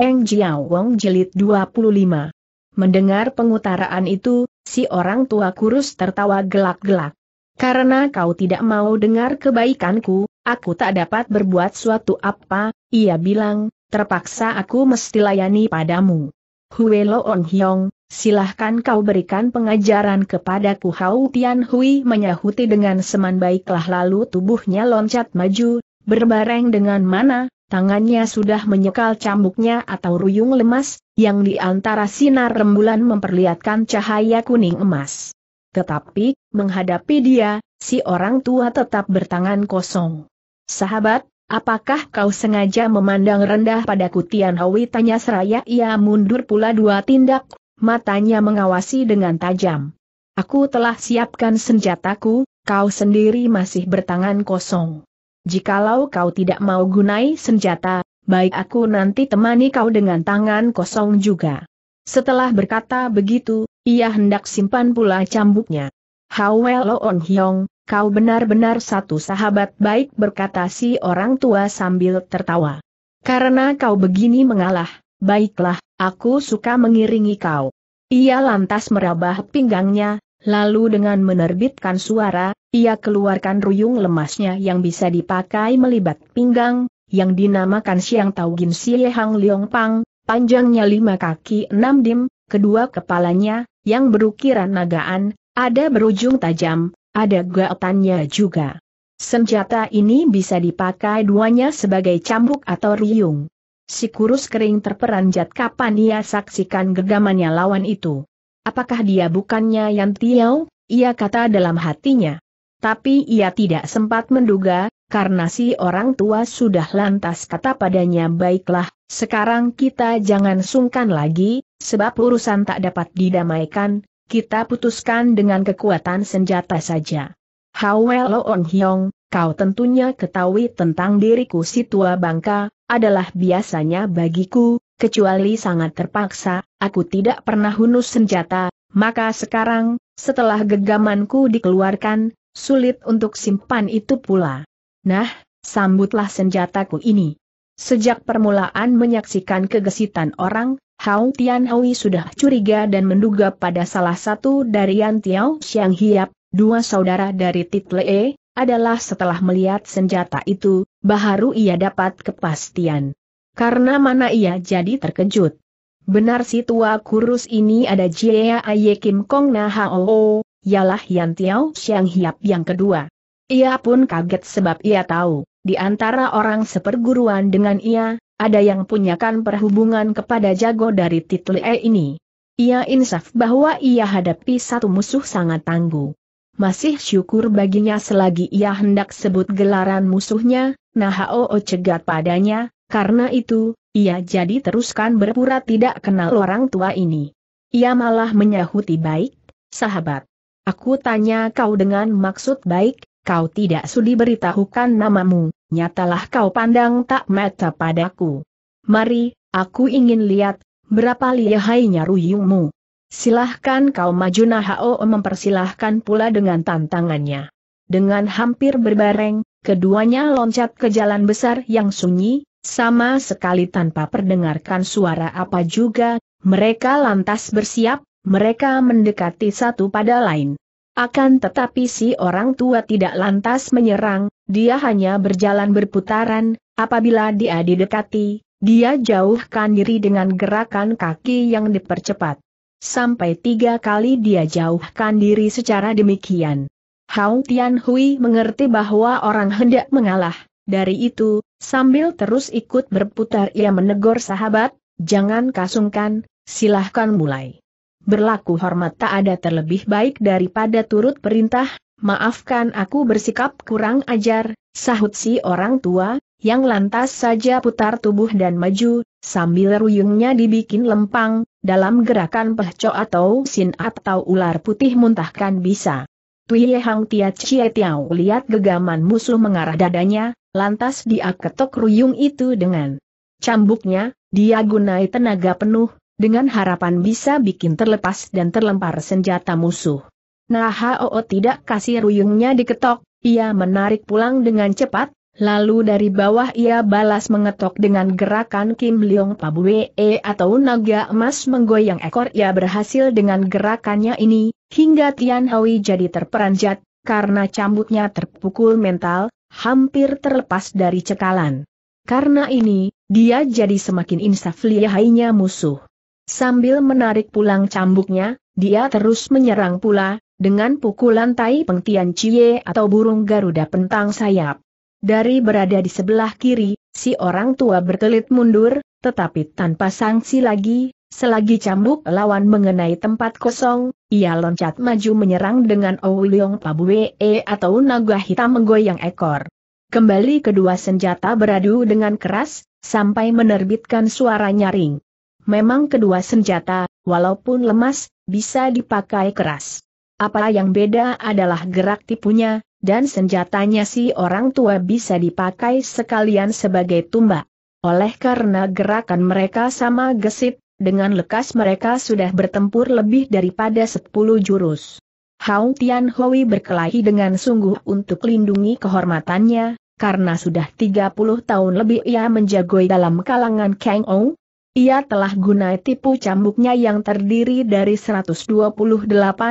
Eng Jiao Wong Jilid 25. Mendengar pengutaraan itu, si orang tua kurus tertawa gelak-gelak. Karena kau tidak mau dengar kebaikanku, aku tak dapat berbuat suatu apa, ia bilang, terpaksa aku mesti layani padamu. Hue Lo On Hyong, silahkan kau berikan pengajaran kepadaku Hau Tian Hui menyahuti dengan seman baiklah lalu tubuhnya loncat maju, berbareng dengan mana, Tangannya sudah menyekal cambuknya atau ruyung lemas, yang di antara sinar rembulan memperlihatkan cahaya kuning emas. Tetapi, menghadapi dia, si orang tua tetap bertangan kosong. Sahabat, apakah kau sengaja memandang rendah pada kutian Hawi tanya seraya ia mundur pula dua tindak, matanya mengawasi dengan tajam. Aku telah siapkan senjataku, kau sendiri masih bertangan kosong jikalau kau tidak mau gunai senjata, baik aku nanti temani kau dengan tangan kosong juga. Setelah berkata begitu, ia hendak simpan pula cambuknya. Hawelo On Hyong, kau benar-benar satu sahabat baik berkata si orang tua sambil tertawa. Karena kau begini mengalah, baiklah, aku suka mengiringi kau. Ia lantas merabah pinggangnya, lalu dengan menerbitkan suara, ia keluarkan ruyung lemasnya yang bisa dipakai melibat pinggang, yang dinamakan Siang Tau Gin Sie Hang Leong Pang, panjangnya lima kaki enam dim, kedua kepalanya, yang berukiran nagaan, ada berujung tajam, ada gaotannya juga. Senjata ini bisa dipakai duanya sebagai cambuk atau ruyung. Si kurus kering terperanjat kapan ia saksikan gegamannya lawan itu. Apakah dia bukannya Yan Tiao? Ia kata dalam hatinya tapi ia tidak sempat menduga, karena si orang tua sudah lantas kata padanya baiklah, sekarang kita jangan sungkan lagi, sebab urusan tak dapat didamaikan, kita putuskan dengan kekuatan senjata saja. Hawelo On Hyong, kau tentunya ketahui tentang diriku si tua bangka, adalah biasanya bagiku, kecuali sangat terpaksa, aku tidak pernah hunus senjata, maka sekarang, setelah gegamanku dikeluarkan, sulit untuk simpan itu pula. Nah, sambutlah senjataku ini. Sejak permulaan menyaksikan kegesitan orang, Hao Tianhui sudah curiga dan menduga pada salah satu dari Yan Tiao Xiang Hiap, dua saudara dari Titlee, adalah setelah melihat senjata itu, baru ia dapat kepastian. Karena mana ia jadi terkejut. Benar si tua kurus ini ada Jia Aye Kim Kong Na Hao, ialah Yan Tiao Xiang Hiap yang kedua. Ia pun kaget sebab ia tahu, di antara orang seperguruan dengan ia, ada yang punyakan perhubungan kepada jago dari titel E ini. Ia insaf bahwa ia hadapi satu musuh sangat tangguh. Masih syukur baginya selagi ia hendak sebut gelaran musuhnya, Nahao cegat padanya, karena itu, ia jadi teruskan berpura tidak kenal orang tua ini. Ia malah menyahuti baik, sahabat. Aku tanya kau dengan maksud baik, kau tidak sudi beritahukan namamu, nyatalah kau pandang tak mata padaku. Mari, aku ingin lihat, berapa lihainya ruyungmu. Silahkan kau maju Nahao mempersilahkan pula dengan tantangannya. Dengan hampir berbareng, keduanya loncat ke jalan besar yang sunyi, sama sekali tanpa perdengarkan suara apa juga, mereka lantas bersiap, mereka mendekati satu pada lain. Akan tetapi si orang tua tidak lantas menyerang, dia hanya berjalan berputaran, apabila dia didekati, dia jauhkan diri dengan gerakan kaki yang dipercepat. Sampai tiga kali dia jauhkan diri secara demikian. Hao Tian Hui mengerti bahwa orang hendak mengalah, dari itu, sambil terus ikut berputar ia menegur sahabat, jangan kasungkan, silahkan mulai berlaku hormat tak ada terlebih baik daripada turut perintah, maafkan aku bersikap kurang ajar, sahut si orang tua, yang lantas saja putar tubuh dan maju, sambil ruyungnya dibikin lempang, dalam gerakan pehco atau sin atau ular putih muntahkan bisa. Tuye Hang Tia Chie Tiao lihat gegaman musuh mengarah dadanya, lantas dia ketok ruyung itu dengan cambuknya, dia gunai tenaga penuh, dengan harapan bisa bikin terlepas dan terlempar senjata musuh. Nah Oo tidak kasih ruyungnya diketok, ia menarik pulang dengan cepat, lalu dari bawah ia balas mengetok dengan gerakan Kim Leong Pabue atau naga emas menggoyang ekor ia berhasil dengan gerakannya ini, hingga Tian Hui jadi terperanjat, karena cambuknya terpukul mental, hampir terlepas dari cekalan. Karena ini, dia jadi semakin insaf lihainya musuh. Sambil menarik pulang cambuknya, dia terus menyerang pula, dengan pukulan tai pengtian cie atau burung garuda pentang sayap. Dari berada di sebelah kiri, si orang tua bertelit mundur, tetapi tanpa sanksi lagi, selagi cambuk lawan mengenai tempat kosong, ia loncat maju menyerang dengan Ouliong oh Pabwee e atau naga hitam menggoyang ekor. Kembali kedua senjata beradu dengan keras, sampai menerbitkan suara nyaring. Memang kedua senjata, walaupun lemas, bisa dipakai keras. Apa yang beda adalah gerak tipunya, dan senjatanya si orang tua bisa dipakai sekalian sebagai tumbak. Oleh karena gerakan mereka sama gesit, dengan lekas mereka sudah bertempur lebih daripada 10 jurus. Hao Tian Hui berkelahi dengan sungguh untuk lindungi kehormatannya, karena sudah 30 tahun lebih ia menjagoi dalam kalangan Kang Ong, ia telah gunai tipu cambuknya yang terdiri dari 128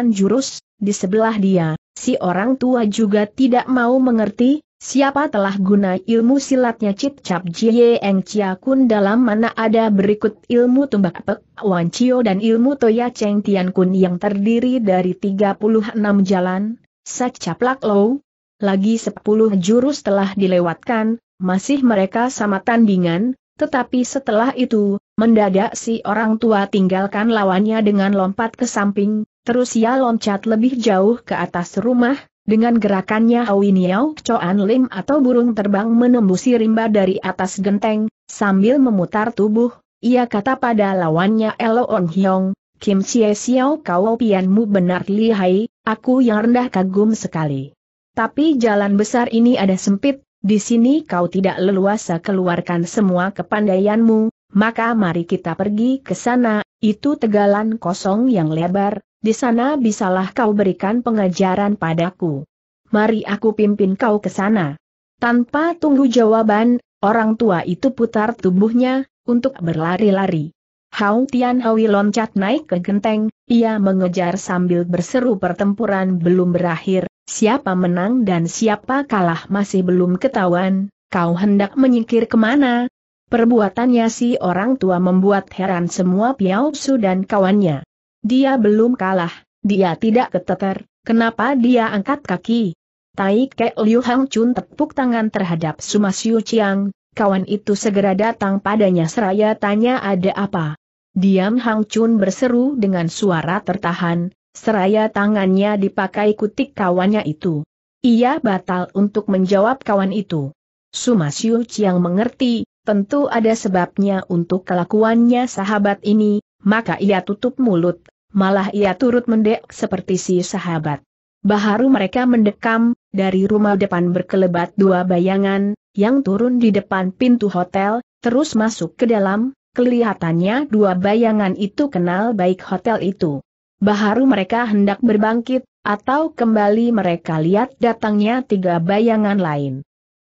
jurus, di sebelah dia, si orang tua juga tidak mau mengerti, siapa telah gunai ilmu silatnya Cip Cap Jie Eng Chia Kun dalam mana ada berikut ilmu tumbak pek, Wan Chio dan ilmu Toya Cheng Tian Kun yang terdiri dari 36 jalan, Sak Cap Lak Low, lagi 10 jurus telah dilewatkan, masih mereka sama tandingan, tetapi setelah itu, Mendadak si orang tua tinggalkan lawannya dengan lompat ke samping, terus ia loncat lebih jauh ke atas rumah, dengan gerakannya Hawiniao Choan Lim atau burung terbang menembusi rimba dari atas genteng, sambil memutar tubuh, ia kata pada lawannya Elo On Hyong, Kim Chie Xiao kau pianmu benar lihai, aku yang rendah kagum sekali. Tapi jalan besar ini ada sempit, di sini kau tidak leluasa keluarkan semua kepandaianmu, maka mari kita pergi ke sana, itu tegalan kosong yang lebar, di sana bisalah kau berikan pengajaran padaku. Mari aku pimpin kau ke sana. Tanpa tunggu jawaban, orang tua itu putar tubuhnya, untuk berlari-lari. Hao Tian Hawi loncat naik ke genteng, ia mengejar sambil berseru pertempuran belum berakhir, siapa menang dan siapa kalah masih belum ketahuan, kau hendak menyingkir kemana, Perbuatannya si orang tua membuat heran semua Piao Su dan kawannya. Dia belum kalah, dia tidak keteter, kenapa dia angkat kaki? Tai Kek Liu Hang Chun tepuk tangan terhadap Suma Siu Chiang, kawan itu segera datang padanya seraya tanya ada apa. Diam Hang Chun berseru dengan suara tertahan, seraya tangannya dipakai kutik kawannya itu. Ia batal untuk menjawab kawan itu. Suma Siu Chiang mengerti, tentu ada sebabnya untuk kelakuannya sahabat ini, maka ia tutup mulut, malah ia turut mendek seperti si sahabat. Baharu mereka mendekam, dari rumah depan berkelebat dua bayangan, yang turun di depan pintu hotel, terus masuk ke dalam, kelihatannya dua bayangan itu kenal baik hotel itu. Baharu mereka hendak berbangkit, atau kembali mereka lihat datangnya tiga bayangan lain.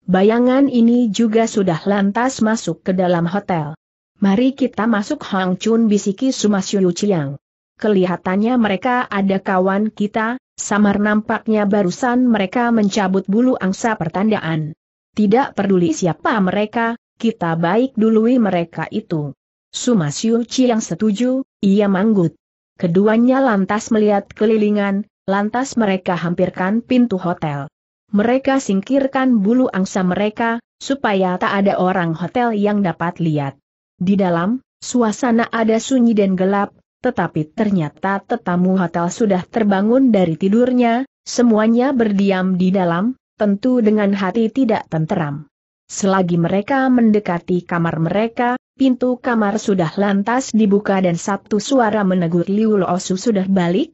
Bayangan ini juga sudah lantas masuk ke dalam hotel. Mari kita masuk Hang Chun bisiki Sumasyu Chiang. Kelihatannya mereka ada kawan kita, samar nampaknya barusan mereka mencabut bulu angsa pertandaan. Tidak peduli siapa mereka, kita baik dului mereka itu. Sumasyu Chiang setuju, ia manggut. Keduanya lantas melihat kelilingan, lantas mereka hampirkan pintu hotel mereka singkirkan bulu angsa mereka, supaya tak ada orang hotel yang dapat lihat. Di dalam, suasana ada sunyi dan gelap, tetapi ternyata tetamu hotel sudah terbangun dari tidurnya, semuanya berdiam di dalam, tentu dengan hati tidak tenteram. Selagi mereka mendekati kamar mereka, pintu kamar sudah lantas dibuka dan satu suara menegur Liu Osu sudah balik.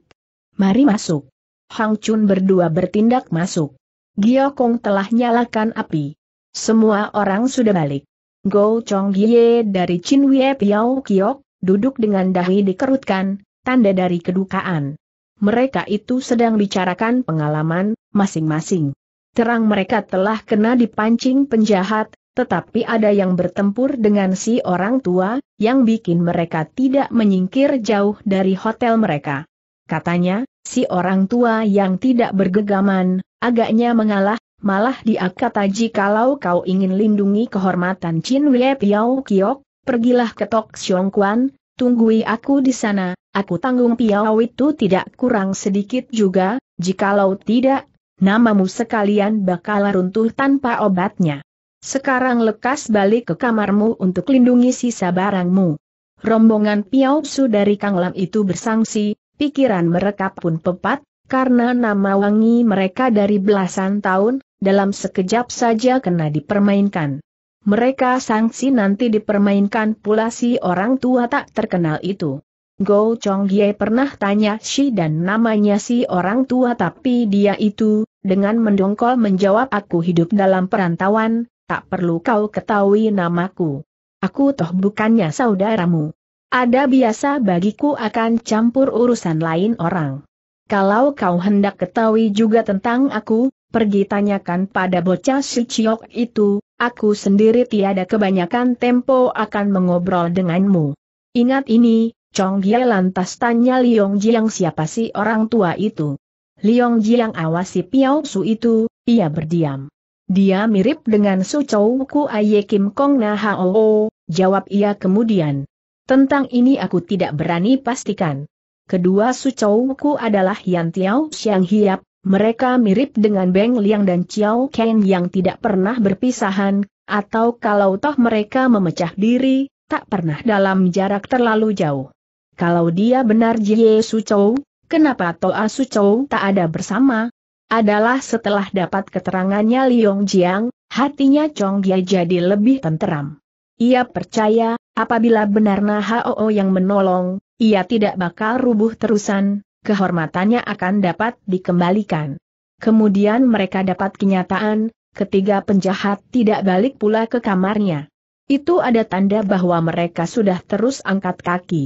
Mari masuk. Hang Chun berdua bertindak masuk. Giokong telah nyalakan api. Semua orang sudah balik. Go Chong Gie dari Chin Wie Piao Kiok, duduk dengan dahi dikerutkan, tanda dari kedukaan. Mereka itu sedang bicarakan pengalaman, masing-masing. Terang mereka telah kena dipancing penjahat, tetapi ada yang bertempur dengan si orang tua, yang bikin mereka tidak menyingkir jauh dari hotel mereka. Katanya, si orang tua yang tidak bergegaman, agaknya mengalah, malah dia kata kalau kau ingin lindungi kehormatan Chin Wei Piao Kiok, pergilah ke Tok Siong Kuan, tunggui aku di sana, aku tanggung Piao itu tidak kurang sedikit juga, jikalau tidak, namamu sekalian bakal runtuh tanpa obatnya. Sekarang lekas balik ke kamarmu untuk lindungi sisa barangmu. Rombongan Piao Su dari Kang Lam itu bersangsi, pikiran mereka pun pepat, karena nama wangi mereka dari belasan tahun, dalam sekejap saja kena dipermainkan. Mereka sanksi nanti dipermainkan pula si orang tua tak terkenal itu. Go Chong Ye pernah tanya si dan namanya si orang tua tapi dia itu, dengan mendongkol menjawab aku hidup dalam perantauan, tak perlu kau ketahui namaku. Aku toh bukannya saudaramu. Ada biasa bagiku akan campur urusan lain orang. Kalau kau hendak ketahui juga tentang aku, pergi tanyakan pada bocah si itu, aku sendiri tiada kebanyakan tempo akan mengobrol denganmu. Ingat ini, Chong Gye lantas tanya Liong Jiang siapa si orang tua itu. Liong Jiang awasi Piao Su itu, ia berdiam. Dia mirip dengan Su Chow Ku Aye Kim Kong Na Hao, jawab ia kemudian. Tentang ini aku tidak berani pastikan kedua sucowku adalah Yan Tiao Xiang Hiap, mereka mirip dengan Beng Liang dan Chiao Ken yang tidak pernah berpisahan, atau kalau toh mereka memecah diri, tak pernah dalam jarak terlalu jauh. Kalau dia benar Jie Sucow, kenapa Toa Sucow tak ada bersama? Adalah setelah dapat keterangannya Liong Jiang, hatinya Chong Gia jadi lebih tenteram. Ia percaya, apabila benar Nah yang menolong, ia tidak bakal rubuh terusan, kehormatannya akan dapat dikembalikan. Kemudian mereka dapat kenyataan, ketiga penjahat tidak balik pula ke kamarnya. Itu ada tanda bahwa mereka sudah terus angkat kaki.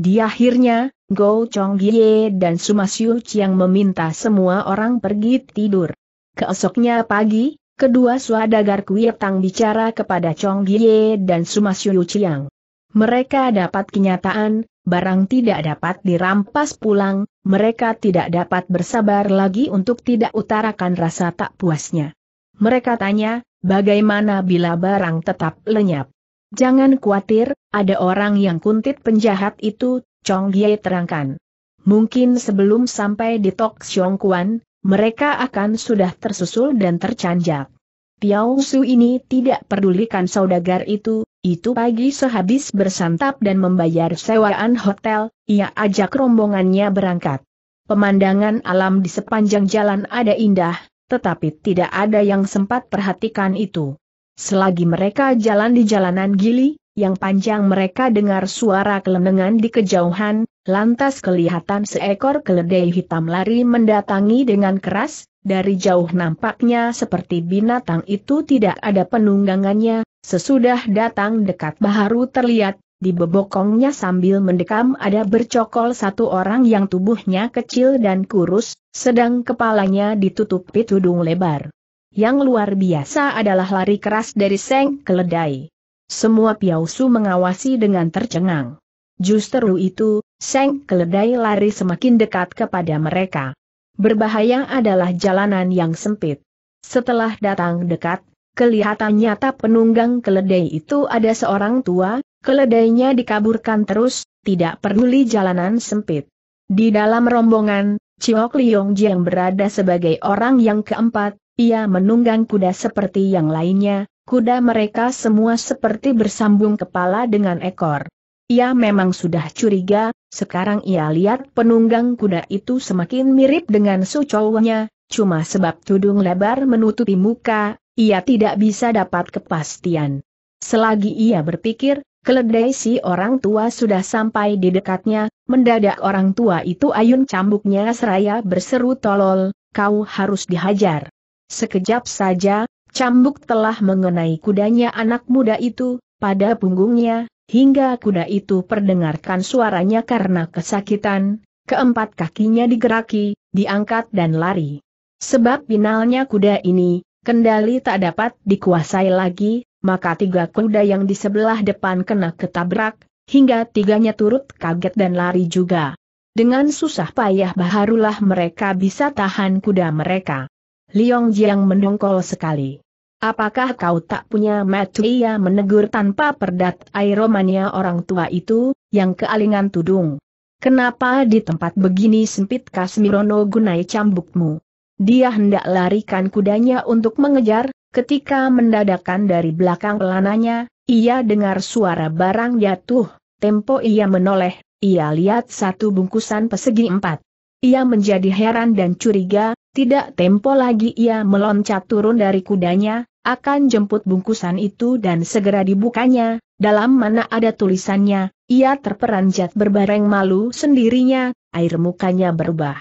Di akhirnya, Go Chong Ye dan Siu Chiang meminta semua orang pergi tidur. Keesoknya pagi, kedua suadagar Tang bicara kepada Chong Ye dan Siu Chiang. Mereka dapat kenyataan, barang tidak dapat dirampas pulang, mereka tidak dapat bersabar lagi untuk tidak utarakan rasa tak puasnya. Mereka tanya, bagaimana bila barang tetap lenyap? Jangan khawatir, ada orang yang kuntit penjahat itu, Chong Ye terangkan. Mungkin sebelum sampai di Tok Siong Kuan, mereka akan sudah tersusul dan tercanjak. Piao Su ini tidak pedulikan saudagar itu, itu pagi sehabis bersantap dan membayar sewaan hotel, ia ajak rombongannya berangkat. Pemandangan alam di sepanjang jalan ada indah, tetapi tidak ada yang sempat perhatikan itu. Selagi mereka jalan di jalanan gili, yang panjang mereka dengar suara kelenengan di kejauhan, lantas kelihatan seekor keledai hitam lari mendatangi dengan keras, dari jauh nampaknya seperti binatang itu tidak ada penunggangannya, Sesudah datang dekat Baharu terlihat, di bebokongnya sambil mendekam ada bercokol satu orang yang tubuhnya kecil dan kurus, sedang kepalanya ditutupi tudung lebar. Yang luar biasa adalah lari keras dari seng keledai. Semua piausu mengawasi dengan tercengang. Justru itu, seng keledai lari semakin dekat kepada mereka. Berbahaya adalah jalanan yang sempit. Setelah datang dekat Kelihatan nyata penunggang keledai itu ada seorang tua, keledainya dikaburkan terus, tidak peduli jalanan sempit. Di dalam rombongan, Chiok Liong Jiang berada sebagai orang yang keempat, ia menunggang kuda seperti yang lainnya, kuda mereka semua seperti bersambung kepala dengan ekor. Ia memang sudah curiga, sekarang ia lihat penunggang kuda itu semakin mirip dengan Su Chow-nya, cuma sebab tudung lebar menutupi muka, ia tidak bisa dapat kepastian. Selagi ia berpikir, keledai si orang tua sudah sampai di dekatnya, mendadak orang tua itu ayun cambuknya seraya berseru tolol, kau harus dihajar. Sekejap saja, cambuk telah mengenai kudanya anak muda itu, pada punggungnya, hingga kuda itu perdengarkan suaranya karena kesakitan, keempat kakinya digeraki, diangkat dan lari. Sebab binalnya kuda ini, Kendali tak dapat dikuasai lagi, maka tiga kuda yang di sebelah depan kena ketabrak, hingga tiganya turut kaget dan lari juga. Dengan susah payah baharulah mereka bisa tahan kuda mereka. Liong Jiang mendongkol sekali. Apakah kau tak punya mati? ia menegur tanpa perdat airomania orang tua itu, yang kealingan tudung? Kenapa di tempat begini sempit Kasmirono gunai cambukmu? Dia hendak larikan kudanya untuk mengejar, ketika mendadakan dari belakang pelananya, ia dengar suara barang jatuh, tempo ia menoleh, ia lihat satu bungkusan persegi empat. Ia menjadi heran dan curiga, tidak tempo lagi ia meloncat turun dari kudanya, akan jemput bungkusan itu dan segera dibukanya, dalam mana ada tulisannya, ia terperanjat berbareng malu sendirinya, air mukanya berubah.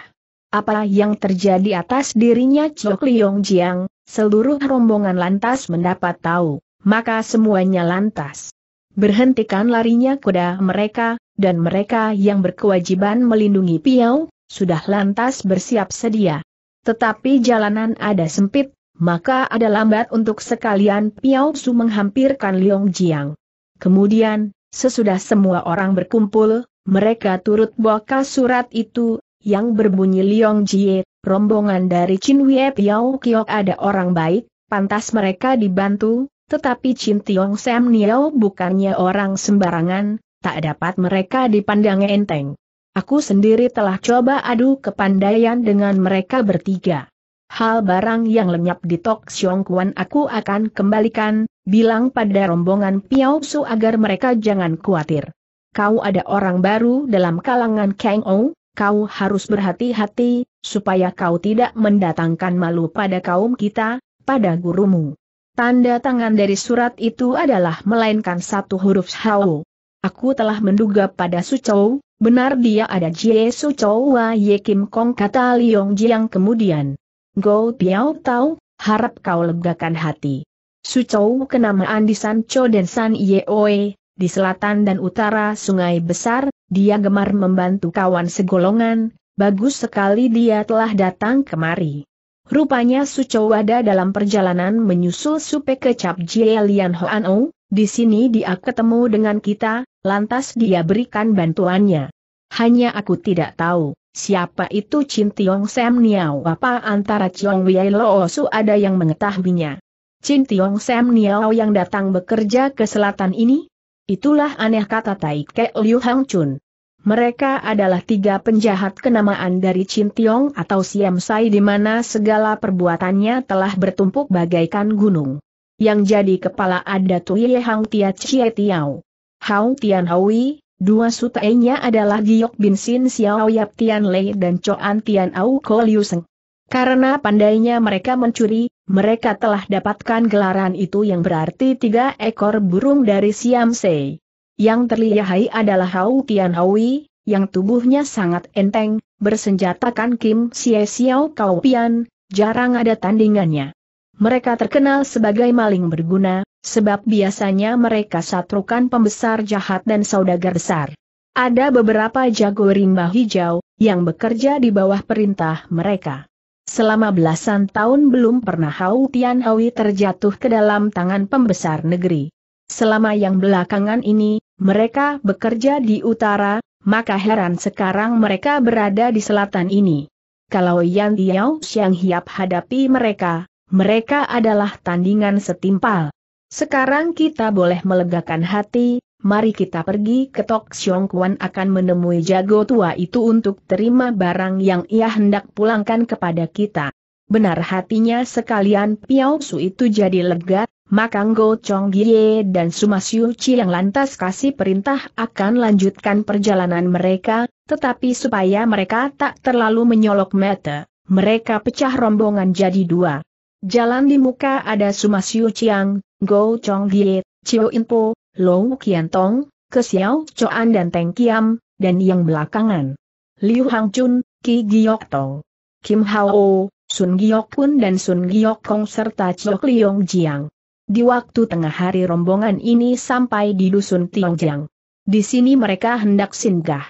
Apa yang terjadi atas dirinya Chok Liong Jiang, seluruh rombongan lantas mendapat tahu, maka semuanya lantas. Berhentikan larinya kuda mereka, dan mereka yang berkewajiban melindungi Piau, sudah lantas bersiap sedia. Tetapi jalanan ada sempit, maka ada lambat untuk sekalian Piau Su menghampirkan Liong Jiang. Kemudian, sesudah semua orang berkumpul, mereka turut bawa surat itu, yang berbunyi Liong Jie, rombongan dari Chin Wei Piao Kiok ada orang baik, pantas mereka dibantu, tetapi Chin Tiong Sam Niao bukannya orang sembarangan, tak dapat mereka dipandang enteng. Aku sendiri telah coba adu kepandaian dengan mereka bertiga. Hal barang yang lenyap di Tok Siong Kuan aku akan kembalikan, bilang pada rombongan Piao Su agar mereka jangan khawatir. Kau ada orang baru dalam kalangan Kang Ong? kau harus berhati-hati, supaya kau tidak mendatangkan malu pada kaum kita, pada gurumu. Tanda tangan dari surat itu adalah melainkan satu huruf Hao. Aku telah menduga pada Sucou, benar dia ada Jie Sucou Wa Ye Kim Kong kata Liong Jiang kemudian. Go Piao Tau, harap kau legakan hati. Sucou kenamaan di Sancho dan San Yeoe, di selatan dan utara sungai besar, dia gemar membantu kawan segolongan, bagus sekali dia telah datang kemari. Rupanya Wada dalam perjalanan menyusul Supe kecap Cap Jie Lian Hoan di sini dia ketemu dengan kita, lantas dia berikan bantuannya. Hanya aku tidak tahu, siapa itu Chin Tiong Sam Niao apa antara Chiong Wei Lo Osu ada yang mengetahuinya. Chin Tiong Sam Niao yang datang bekerja ke selatan ini, Itulah aneh kata Tai Ke Liu Hang Chun. Mereka adalah tiga penjahat kenamaan dari Chin Tiong atau Siam Sai di mana segala perbuatannya telah bertumpuk bagaikan gunung. Yang jadi kepala ada Tui Ye Hang Tia Chie Tiao. Hao Tian Hui, Dua sutainya adalah Giok Bin Sin Xiao Yap Tian Lei dan Choan Tian Au Ko Liu Seng. Karena pandainya mereka mencuri, mereka telah dapatkan gelaran itu yang berarti tiga ekor burung dari siam Se. Yang terlihai adalah Hau Tian Hui, yang tubuhnya sangat enteng, bersenjatakan Kim sia siau Kau Pian, jarang ada tandingannya. Mereka terkenal sebagai maling berguna, sebab biasanya mereka satrukan pembesar jahat dan saudagar besar. Ada beberapa jago rimba hijau, yang bekerja di bawah perintah mereka. Selama belasan tahun belum pernah Hau Tian Hui terjatuh ke dalam tangan pembesar negeri. Selama yang belakangan ini, mereka bekerja di utara, maka heran sekarang mereka berada di selatan ini. Kalau Yan Tiao Xiang Hiap hadapi mereka, mereka adalah tandingan setimpal. Sekarang kita boleh melegakan hati, mari kita pergi ke Tok Siong Kuan akan menemui jago tua itu untuk terima barang yang ia hendak pulangkan kepada kita. Benar hatinya sekalian Piao Su itu jadi lega, maka Go Chong Gie dan Sumasiu Chi yang lantas kasih perintah akan lanjutkan perjalanan mereka, tetapi supaya mereka tak terlalu menyolok mata, mereka pecah rombongan jadi dua. Jalan di muka ada Sumasiu Chiang, Go Chong Gie, Chiu Inpo, Lou Kiantong, ke Xiao Choan dan Teng Kiam, dan yang belakangan. Liu Hang Chun, Ki Giok Tong, Kim Hao, Sun Giok Pun dan Sun Giok Kong serta Chok Liong Jiang. Di waktu tengah hari rombongan ini sampai di dusun Tiongjiang. Di sini mereka hendak singgah.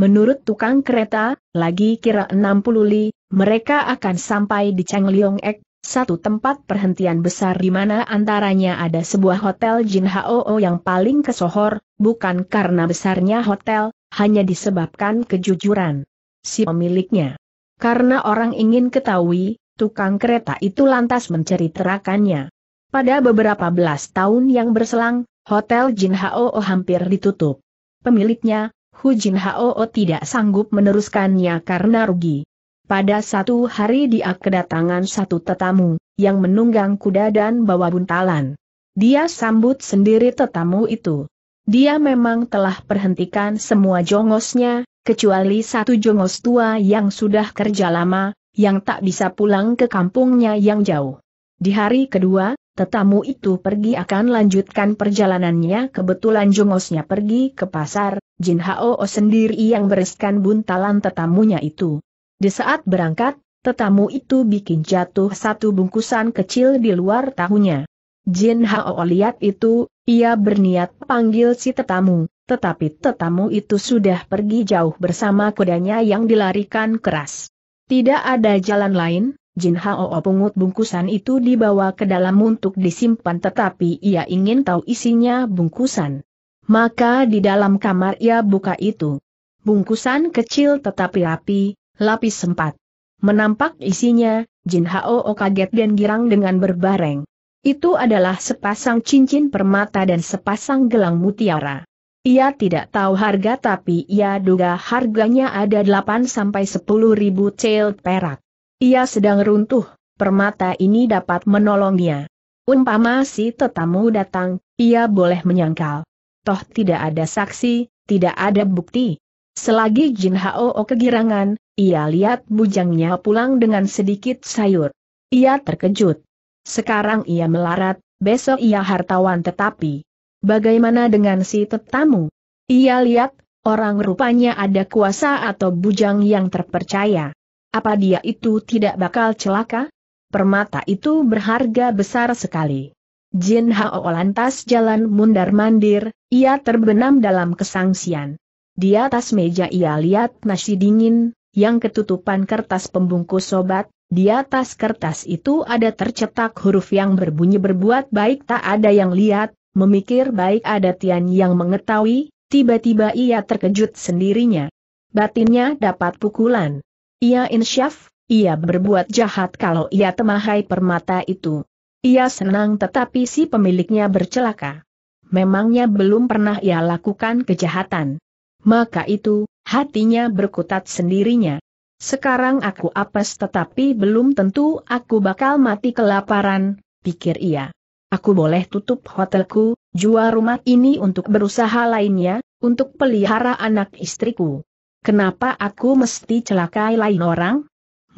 Menurut tukang kereta, lagi kira 60 li, mereka akan sampai di Chang Liong Ek, satu tempat perhentian besar di mana antaranya ada sebuah hotel Jin Hoo yang paling kesohor, bukan karena besarnya hotel, hanya disebabkan kejujuran si pemiliknya. Karena orang ingin ketahui, tukang kereta itu lantas menceritakannya. Pada beberapa belas tahun yang berselang, hotel Jin Hoo hampir ditutup. Pemiliknya, Hu Jin Hoo tidak sanggup meneruskannya karena rugi. Pada satu hari dia kedatangan satu tetamu, yang menunggang kuda dan bawa buntalan. Dia sambut sendiri tetamu itu. Dia memang telah perhentikan semua jongosnya, kecuali satu jongos tua yang sudah kerja lama, yang tak bisa pulang ke kampungnya yang jauh. Di hari kedua, tetamu itu pergi akan lanjutkan perjalanannya kebetulan jongosnya pergi ke pasar, Jin Hao sendiri yang bereskan buntalan tetamunya itu. Di saat berangkat, tetamu itu bikin jatuh satu bungkusan kecil di luar tahunya. Jin Hao lihat itu, ia berniat panggil si tetamu, tetapi tetamu itu sudah pergi jauh bersama kudanya yang dilarikan keras. Tidak ada jalan lain, Jin Hao pungut bungkusan itu dibawa ke dalam untuk disimpan tetapi ia ingin tahu isinya bungkusan. Maka di dalam kamar ia buka itu. Bungkusan kecil tetapi rapi, Lapis sempat. Menampak isinya, Jin Hao o kaget dan girang dengan berbareng. Itu adalah sepasang cincin permata dan sepasang gelang mutiara. Ia tidak tahu harga tapi ia duga harganya ada 8-10 ribu cel perak. Ia sedang runtuh, permata ini dapat menolongnya. Umpama si tetamu datang, ia boleh menyangkal. Toh tidak ada saksi, tidak ada bukti. Selagi Jin Hao kegirangan, ia lihat bujangnya pulang dengan sedikit sayur. Ia terkejut. Sekarang ia melarat, besok ia hartawan tetapi. Bagaimana dengan si tetamu? Ia lihat, orang rupanya ada kuasa atau bujang yang terpercaya. Apa dia itu tidak bakal celaka? Permata itu berharga besar sekali. Jin Hao lantas jalan mundar-mandir, ia terbenam dalam kesangsian. Di atas meja ia lihat nasi dingin, yang ketutupan kertas pembungkus sobat, di atas kertas itu ada tercetak huruf yang berbunyi berbuat baik tak ada yang lihat, memikir baik ada Tian yang mengetahui, tiba-tiba ia terkejut sendirinya. Batinnya dapat pukulan. Ia insyaf, ia berbuat jahat kalau ia temahai permata itu. Ia senang tetapi si pemiliknya bercelaka. Memangnya belum pernah ia lakukan kejahatan. Maka itu, hatinya berkutat sendirinya. Sekarang aku apes tetapi belum tentu aku bakal mati kelaparan, pikir ia. Aku boleh tutup hotelku, jual rumah ini untuk berusaha lainnya, untuk pelihara anak istriku. Kenapa aku mesti celakai lain orang?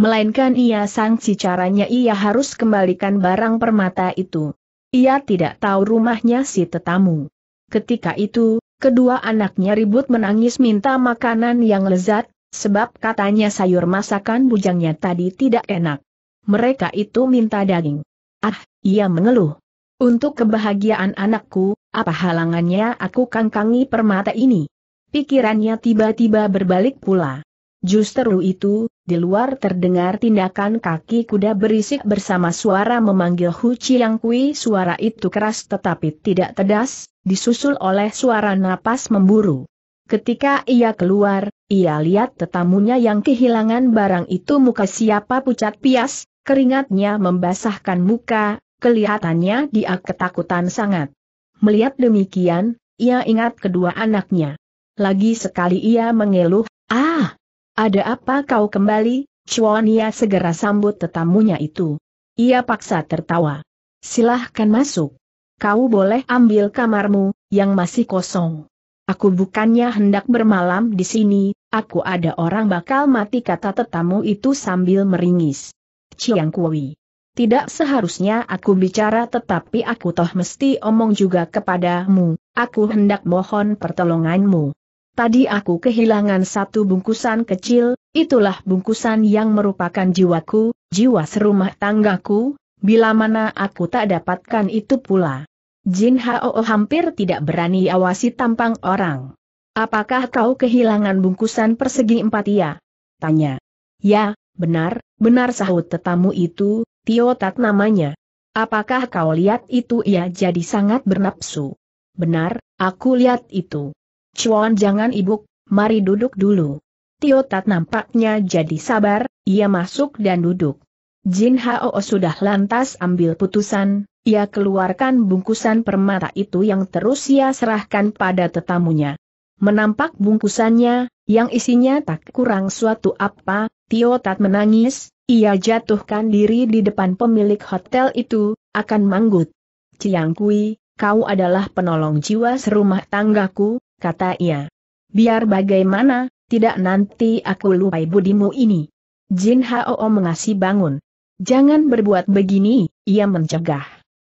Melainkan ia sangsi caranya ia harus kembalikan barang permata itu. Ia tidak tahu rumahnya si tetamu. Ketika itu, kedua anaknya ribut menangis minta makanan yang lezat, sebab katanya sayur masakan bujangnya tadi tidak enak. Mereka itu minta daging. Ah, ia mengeluh. Untuk kebahagiaan anakku, apa halangannya aku kangkangi permata ini? Pikirannya tiba-tiba berbalik pula. Justru itu, di luar terdengar tindakan kaki kuda berisik bersama suara memanggil Hu Chiang Kui. Suara itu keras tetapi tidak tedas, disusul oleh suara napas memburu. Ketika ia keluar, ia lihat tetamunya yang kehilangan barang itu muka siapa pucat pias, keringatnya membasahkan muka, kelihatannya dia ketakutan sangat. Melihat demikian, ia ingat kedua anaknya. Lagi sekali ia mengeluh, ah, ada apa kau kembali? Chuania segera sambut tetamunya itu. Ia paksa tertawa. Silahkan masuk. Kau boleh ambil kamarmu, yang masih kosong. Aku bukannya hendak bermalam di sini, aku ada orang bakal mati kata tetamu itu sambil meringis. Chiang Kui. Tidak seharusnya aku bicara tetapi aku toh mesti omong juga kepadamu, aku hendak mohon pertolonganmu tadi aku kehilangan satu bungkusan kecil, itulah bungkusan yang merupakan jiwaku, jiwa serumah tanggaku, bila mana aku tak dapatkan itu pula. Jin Hao hampir tidak berani awasi tampang orang. Apakah kau kehilangan bungkusan persegi empat ya? Tanya. Ya, benar, benar sahut tetamu itu, Tio Tat namanya. Apakah kau lihat itu ia jadi sangat bernapsu? Benar, aku lihat itu. Cuan jangan ibuk, mari duduk dulu. Tio Tat nampaknya jadi sabar, ia masuk dan duduk. Jin Hao sudah lantas ambil putusan, ia keluarkan bungkusan permata itu yang terus ia serahkan pada tetamunya. Menampak bungkusannya, yang isinya tak kurang suatu apa, Tio Tat menangis, ia jatuhkan diri di depan pemilik hotel itu, akan manggut. Ciang Kui, kau adalah penolong jiwa serumah tanggaku, kata ia. Biar bagaimana, tidak nanti aku lupai budimu ini. Jin Hao mengasih bangun. Jangan berbuat begini, ia mencegah.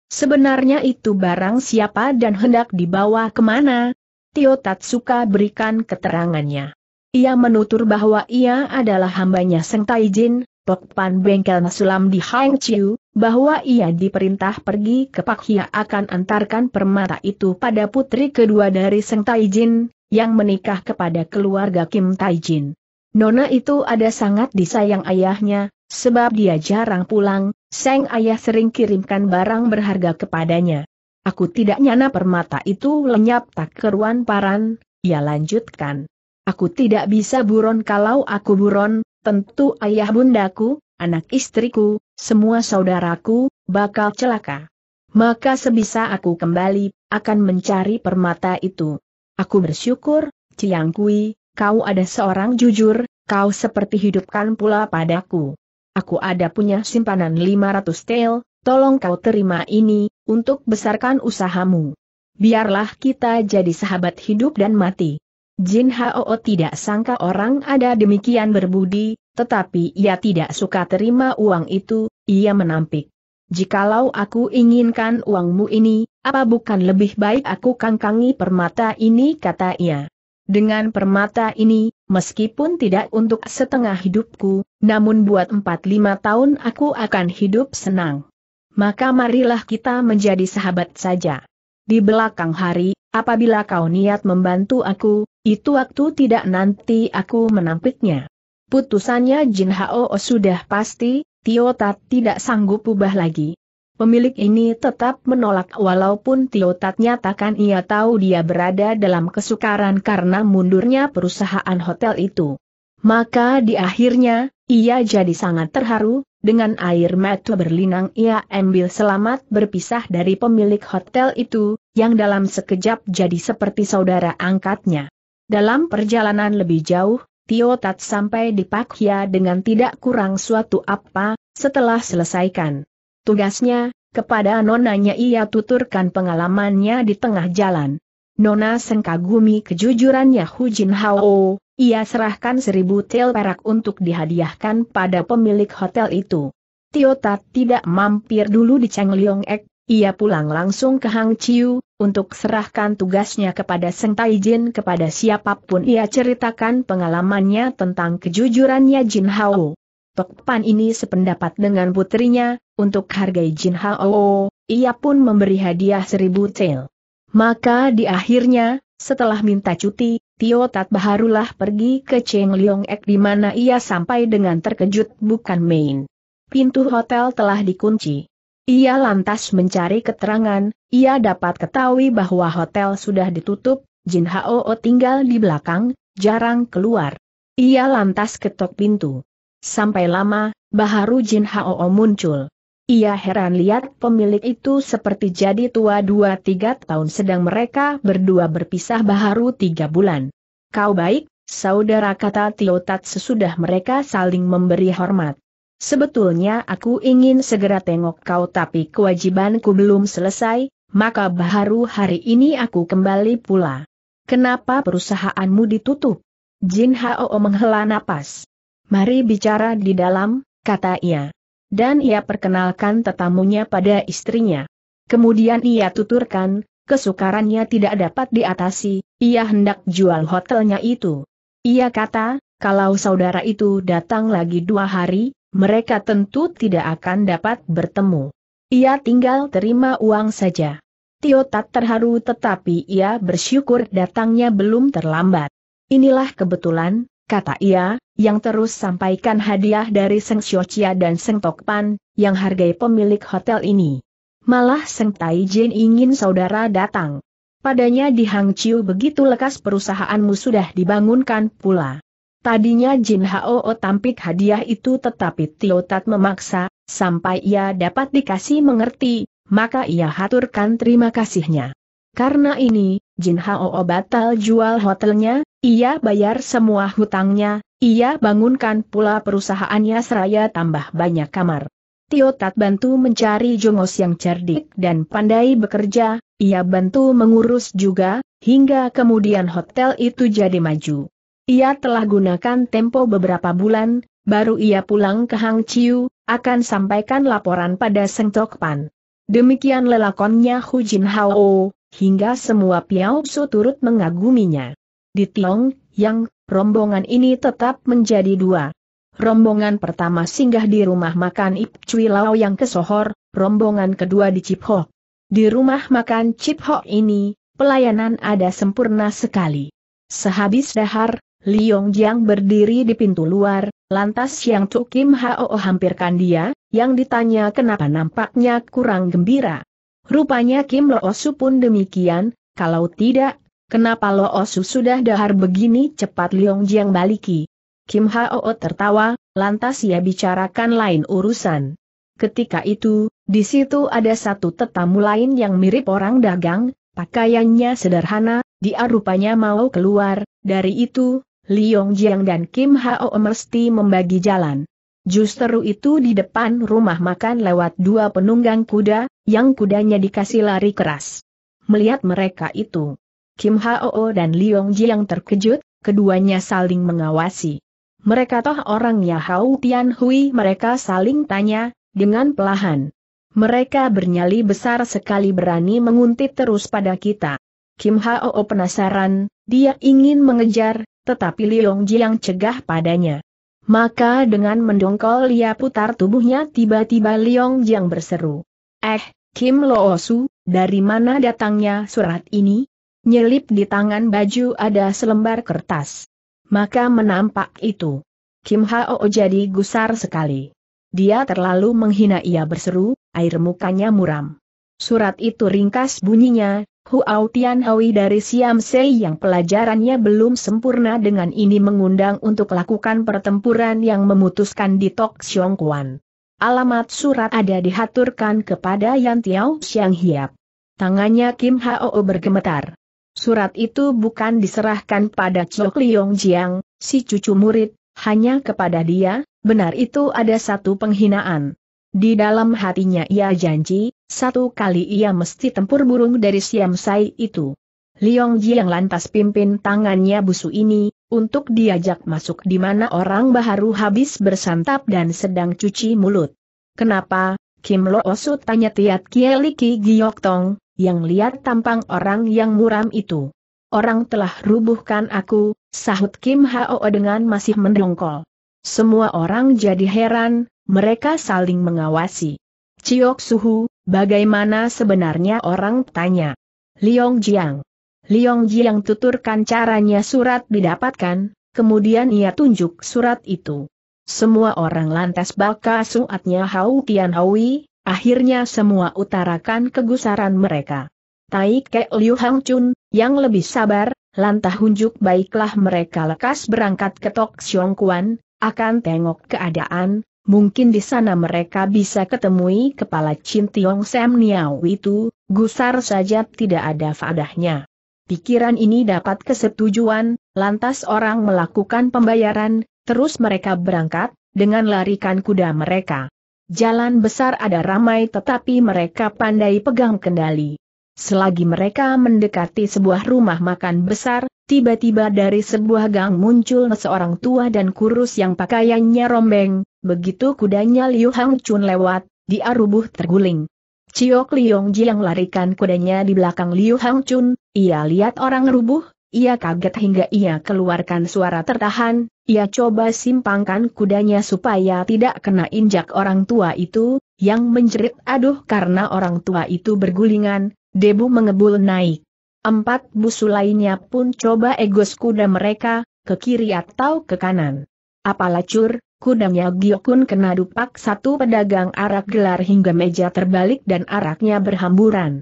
Sebenarnya itu barang siapa dan hendak dibawa kemana? Tio Tatsuka berikan keterangannya. Ia menutur bahwa ia adalah hambanya Seng Jin, Pokpan bengkel nasulam di Hangzhou, bahwa ia diperintah pergi ke Hia akan antarkan permata itu pada putri kedua dari Seng Taijin, yang menikah kepada keluarga Kim Taijin. Nona itu ada sangat disayang ayahnya, sebab dia jarang pulang, Seng ayah sering kirimkan barang berharga kepadanya. Aku tidak nyana permata itu lenyap tak keruan paran, ia lanjutkan. Aku tidak bisa buron kalau aku buron, tentu ayah bundaku, anak istriku, semua saudaraku, bakal celaka. Maka sebisa aku kembali, akan mencari permata itu. Aku bersyukur, Ciang Kui, kau ada seorang jujur, kau seperti hidupkan pula padaku. Aku ada punya simpanan 500 tel, tolong kau terima ini, untuk besarkan usahamu. Biarlah kita jadi sahabat hidup dan mati. Jin Hao tidak sangka orang ada demikian berbudi, tetapi ia tidak suka terima uang itu, ia menampik. Jikalau aku inginkan uangmu ini, apa bukan lebih baik aku kangkangi permata ini kata ia. Dengan permata ini, meskipun tidak untuk setengah hidupku, namun buat 4-5 tahun aku akan hidup senang. Maka marilah kita menjadi sahabat saja. Di belakang hari, apabila kau niat membantu aku, itu waktu tidak nanti aku menampiknya. Putusannya Jin Hao sudah pasti, Tio Tat tidak sanggup ubah lagi. Pemilik ini tetap menolak walaupun Tio Tat nyatakan ia tahu dia berada dalam kesukaran karena mundurnya perusahaan hotel itu. Maka di akhirnya, ia jadi sangat terharu, dengan air mata berlinang ia ambil selamat berpisah dari pemilik hotel itu, yang dalam sekejap jadi seperti saudara angkatnya. Dalam perjalanan lebih jauh, Tio Tat sampai di Hia dengan tidak kurang suatu apa, setelah selesaikan tugasnya, kepada nonanya ia tuturkan pengalamannya di tengah jalan. Nona sengkagumi kejujurannya Hu Jin Hao, ia serahkan seribu tel perak untuk dihadiahkan pada pemilik hotel itu. Tio Tat tidak mampir dulu di Chang Leong Ek ia pulang langsung ke Hang Chiu, untuk serahkan tugasnya kepada Seng Tai Jin kepada siapapun ia ceritakan pengalamannya tentang kejujurannya Jin Hao. Pek Pan ini sependapat dengan putrinya, untuk hargai Jin Hao, ia pun memberi hadiah seribu tel. Maka di akhirnya, setelah minta cuti, Tio Tat Baharulah pergi ke Cheng Leong Ek di mana ia sampai dengan terkejut bukan main. Pintu hotel telah dikunci. Ia lantas mencari keterangan, ia dapat ketahui bahwa hotel sudah ditutup, Jin Hao tinggal di belakang, jarang keluar. Ia lantas ketok pintu. Sampai lama, Baharu Jin Hao muncul. Ia heran lihat pemilik itu seperti jadi tua dua tiga tahun sedang mereka berdua berpisah Baharu tiga bulan. Kau baik, saudara kata Tiotat sesudah mereka saling memberi hormat. Sebetulnya aku ingin segera tengok kau tapi kewajibanku belum selesai, maka baru hari ini aku kembali pula. Kenapa perusahaanmu ditutup? Jin Hao menghela napas. Mari bicara di dalam, kata ia. Dan ia perkenalkan tetamunya pada istrinya. Kemudian ia tuturkan, kesukarannya tidak dapat diatasi, ia hendak jual hotelnya itu. Ia kata, kalau saudara itu datang lagi dua hari, mereka tentu tidak akan dapat bertemu. Ia tinggal terima uang saja. Tio tak terharu tetapi ia bersyukur datangnya belum terlambat. Inilah kebetulan, kata ia, yang terus sampaikan hadiah dari Seng Xiochia dan Seng Tokpan, yang hargai pemilik hotel ini. Malah Seng Taijin ingin saudara datang. Padanya di Hang Chiu begitu lekas perusahaanmu sudah dibangunkan pula. Tadinya Jin Hao tampik hadiah itu tetapi Tio Tat memaksa, sampai ia dapat dikasih mengerti, maka ia haturkan terima kasihnya. Karena ini, Jin Hao batal jual hotelnya, ia bayar semua hutangnya, ia bangunkan pula perusahaannya seraya tambah banyak kamar. Tio Tat bantu mencari jongos yang cerdik dan pandai bekerja, ia bantu mengurus juga, hingga kemudian hotel itu jadi maju. Ia telah gunakan tempo beberapa bulan, baru ia pulang ke Hang Chiu, akan sampaikan laporan pada Seng Tok Pan. Demikian lelakonnya Hu Jin Hao, hingga semua Piao Su turut mengaguminya. Di Tiong, yang, rombongan ini tetap menjadi dua. Rombongan pertama singgah di rumah makan Ip Cui Lao yang kesohor, rombongan kedua di Chip Ho. Di rumah makan Chip Ho ini, pelayanan ada sempurna sekali. Sehabis dahar, Liong Jiang berdiri di pintu luar, lantas Yang Chu Kim Hao hampirkan dia, yang ditanya kenapa nampaknya kurang gembira. Rupanya Kim Lo pun demikian, kalau tidak, kenapa Lo sudah dahar begini cepat Liong Jiang baliki. Kim Hao tertawa, lantas ia bicarakan lain urusan. Ketika itu, di situ ada satu tetamu lain yang mirip orang dagang, pakaiannya sederhana, dia rupanya mau keluar, dari itu, Liong Jiang dan Kim Hao mesti membagi jalan. Justru itu di depan rumah makan lewat dua penunggang kuda, yang kudanya dikasih lari keras. Melihat mereka itu, Kim Hao dan Liong Jiang terkejut, keduanya saling mengawasi. Mereka toh orangnya Hao Tian Hui mereka saling tanya, dengan pelahan. Mereka bernyali besar sekali berani menguntit terus pada kita. Kim Hao penasaran, dia ingin mengejar, tetapi Liong Jiang cegah padanya. Maka dengan mendongkol ia putar tubuhnya tiba-tiba Liong Jiang berseru. Eh, Kim Loosu, dari mana datangnya surat ini? Nyelip di tangan baju ada selembar kertas. Maka menampak itu. Kim Hao jadi gusar sekali. Dia terlalu menghina ia berseru, air mukanya muram. Surat itu ringkas bunyinya, Huao Tianhui dari Siam Sei yang pelajarannya belum sempurna dengan ini mengundang untuk lakukan pertempuran yang memutuskan di Tok Xiong Kuan. Alamat surat ada dihaturkan kepada Yan Tiao Xiang Hiap. Tangannya Kim Hao bergemetar. Surat itu bukan diserahkan pada Chok Liong Jiang, si cucu murid, hanya kepada dia, benar itu ada satu penghinaan. Di dalam hatinya ia janji, satu kali ia mesti tempur burung dari Siam Sai itu. Liong yang lantas pimpin tangannya busu ini, untuk diajak masuk di mana orang baharu habis bersantap dan sedang cuci mulut. Kenapa, Kim Lo Osu tanya Tiat Kieliki Giok Tong, yang lihat tampang orang yang muram itu. Orang telah rubuhkan aku, sahut Kim Hao dengan masih mendongkol. Semua orang jadi heran, mereka saling mengawasi. Ciok Suhu, bagaimana sebenarnya orang tanya? Liong Jiang. Liong Jiang tuturkan caranya surat didapatkan, kemudian ia tunjuk surat itu. Semua orang lantas baka suatnya Hau Tian Haui, akhirnya semua utarakan kegusaran mereka. Tai Ke Liu Hang Chun, yang lebih sabar, lantah hunjuk baiklah mereka lekas berangkat ke Tok Siong Kuan, akan tengok keadaan, Mungkin di sana mereka bisa ketemui kepala Chin Tiong Sam Niao itu, gusar saja tidak ada fadahnya. Pikiran ini dapat kesetujuan, lantas orang melakukan pembayaran, terus mereka berangkat, dengan larikan kuda mereka. Jalan besar ada ramai tetapi mereka pandai pegang kendali. Selagi mereka mendekati sebuah rumah makan besar, tiba-tiba dari sebuah gang muncul seorang tua dan kurus yang pakaiannya rombeng, begitu kudanya Liu Hang Chun lewat, dia rubuh terguling. Ciok Liong Jiang larikan kudanya di belakang Liu Hang Chun, ia lihat orang rubuh, ia kaget hingga ia keluarkan suara tertahan, ia coba simpangkan kudanya supaya tidak kena injak orang tua itu, yang menjerit aduh karena orang tua itu bergulingan, Debu mengebul naik. Empat busu lainnya pun coba egos kuda mereka, ke kiri atau ke kanan. Apalah cur, kudanya Giokun kena dupak satu pedagang arak gelar hingga meja terbalik dan araknya berhamburan.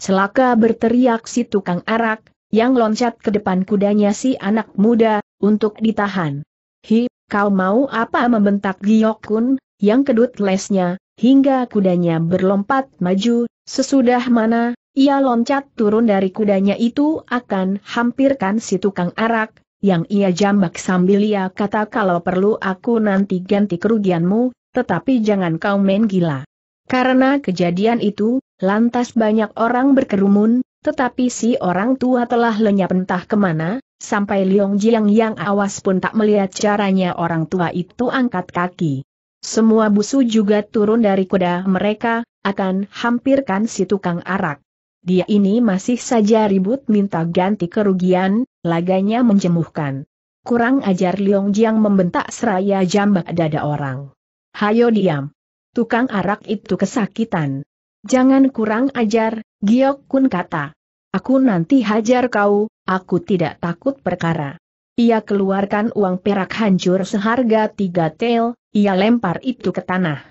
Celaka berteriak si tukang arak, yang loncat ke depan kudanya si anak muda, untuk ditahan. Hi, kau mau apa membentak Giokun, yang kedut lesnya, hingga kudanya berlompat maju, sesudah mana, ia loncat turun dari kudanya itu akan hampirkan si tukang arak, yang ia jambak sambil ia kata kalau perlu aku nanti ganti kerugianmu, tetapi jangan kau main gila. Karena kejadian itu, lantas banyak orang berkerumun, tetapi si orang tua telah lenyap entah kemana, sampai Liong Jiang yang awas pun tak melihat caranya orang tua itu angkat kaki. Semua busu juga turun dari kuda mereka, akan hampirkan si tukang arak dia ini masih saja ribut minta ganti kerugian, laganya menjemuhkan. Kurang ajar Liong Jiang membentak seraya jambak dada orang. Hayo diam. Tukang arak itu kesakitan. Jangan kurang ajar, Giok Kun kata. Aku nanti hajar kau, aku tidak takut perkara. Ia keluarkan uang perak hancur seharga tiga tel, ia lempar itu ke tanah.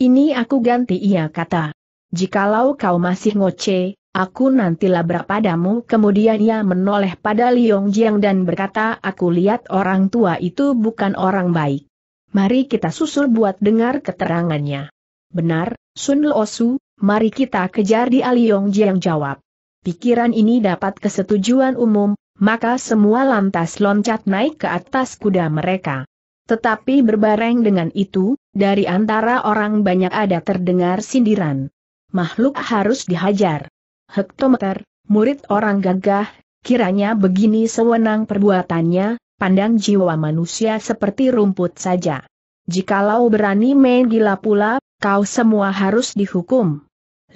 Ini aku ganti ia kata. Jikalau kau masih ngoceh, Aku nanti labrak padamu. Kemudian ia menoleh pada Liong Jiang dan berkata aku lihat orang tua itu bukan orang baik. Mari kita susul buat dengar keterangannya. Benar, Sun Luosu. mari kita kejar di Liong Jiang jawab. Pikiran ini dapat kesetujuan umum, maka semua lantas loncat naik ke atas kuda mereka. Tetapi berbareng dengan itu, dari antara orang banyak ada terdengar sindiran. Makhluk harus dihajar hektometer, murid orang gagah, kiranya begini sewenang perbuatannya, pandang jiwa manusia seperti rumput saja. Jikalau berani main gila pula, kau semua harus dihukum.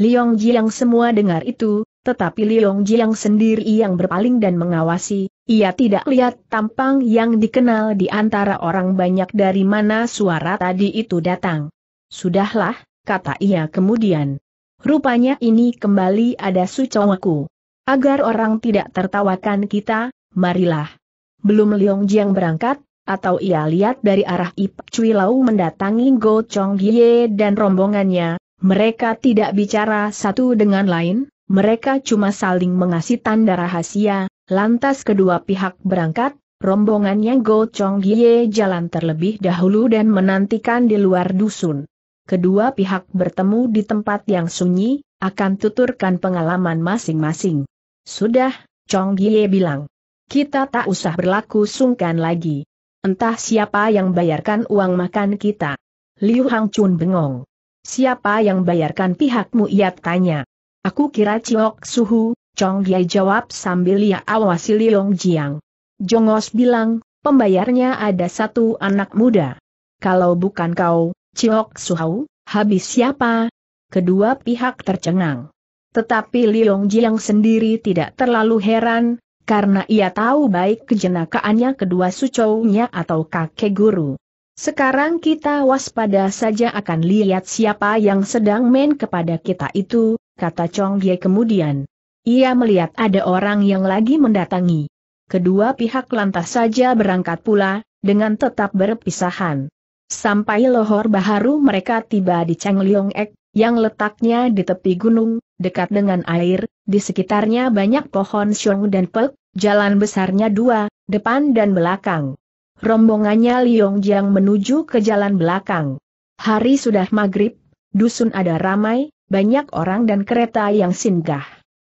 Liong Jiang semua dengar itu, tetapi Liong Jiang sendiri yang berpaling dan mengawasi, ia tidak lihat tampang yang dikenal di antara orang banyak dari mana suara tadi itu datang. Sudahlah, kata ia kemudian. Rupanya ini kembali ada sucowaku. Agar orang tidak tertawakan kita, marilah. Belum Liong Jiang berangkat, atau ia lihat dari arah Ip Cui Lau mendatangi Go Chong Ye dan rombongannya, mereka tidak bicara satu dengan lain, mereka cuma saling mengasih tanda rahasia, lantas kedua pihak berangkat, rombongannya Go Chong Ye jalan terlebih dahulu dan menantikan di luar dusun kedua pihak bertemu di tempat yang sunyi, akan tuturkan pengalaman masing-masing. Sudah, Chong Gie bilang. Kita tak usah berlaku sungkan lagi. Entah siapa yang bayarkan uang makan kita. Liu Hang Chun bengong. Siapa yang bayarkan pihakmu ia tanya. Aku kira Ciok Suhu, Chong Gie jawab sambil ia awasi Liong Jiang. Jongos bilang, pembayarnya ada satu anak muda. Kalau bukan kau, Ciok Suhau, habis siapa? Kedua pihak tercengang. Tetapi Liong Jiang sendiri tidak terlalu heran, karena ia tahu baik kejenakaannya kedua sucounya atau kakek guru. Sekarang kita waspada saja akan lihat siapa yang sedang main kepada kita itu, kata Chong Ye kemudian. Ia melihat ada orang yang lagi mendatangi. Kedua pihak lantas saja berangkat pula, dengan tetap berpisahan. Sampai lohor baharu mereka tiba di Liong Ek, yang letaknya di tepi gunung, dekat dengan air, di sekitarnya banyak pohon siong dan pek, jalan besarnya dua, depan dan belakang. Rombongannya Liong Jiang menuju ke jalan belakang. Hari sudah maghrib, dusun ada ramai, banyak orang dan kereta yang singgah.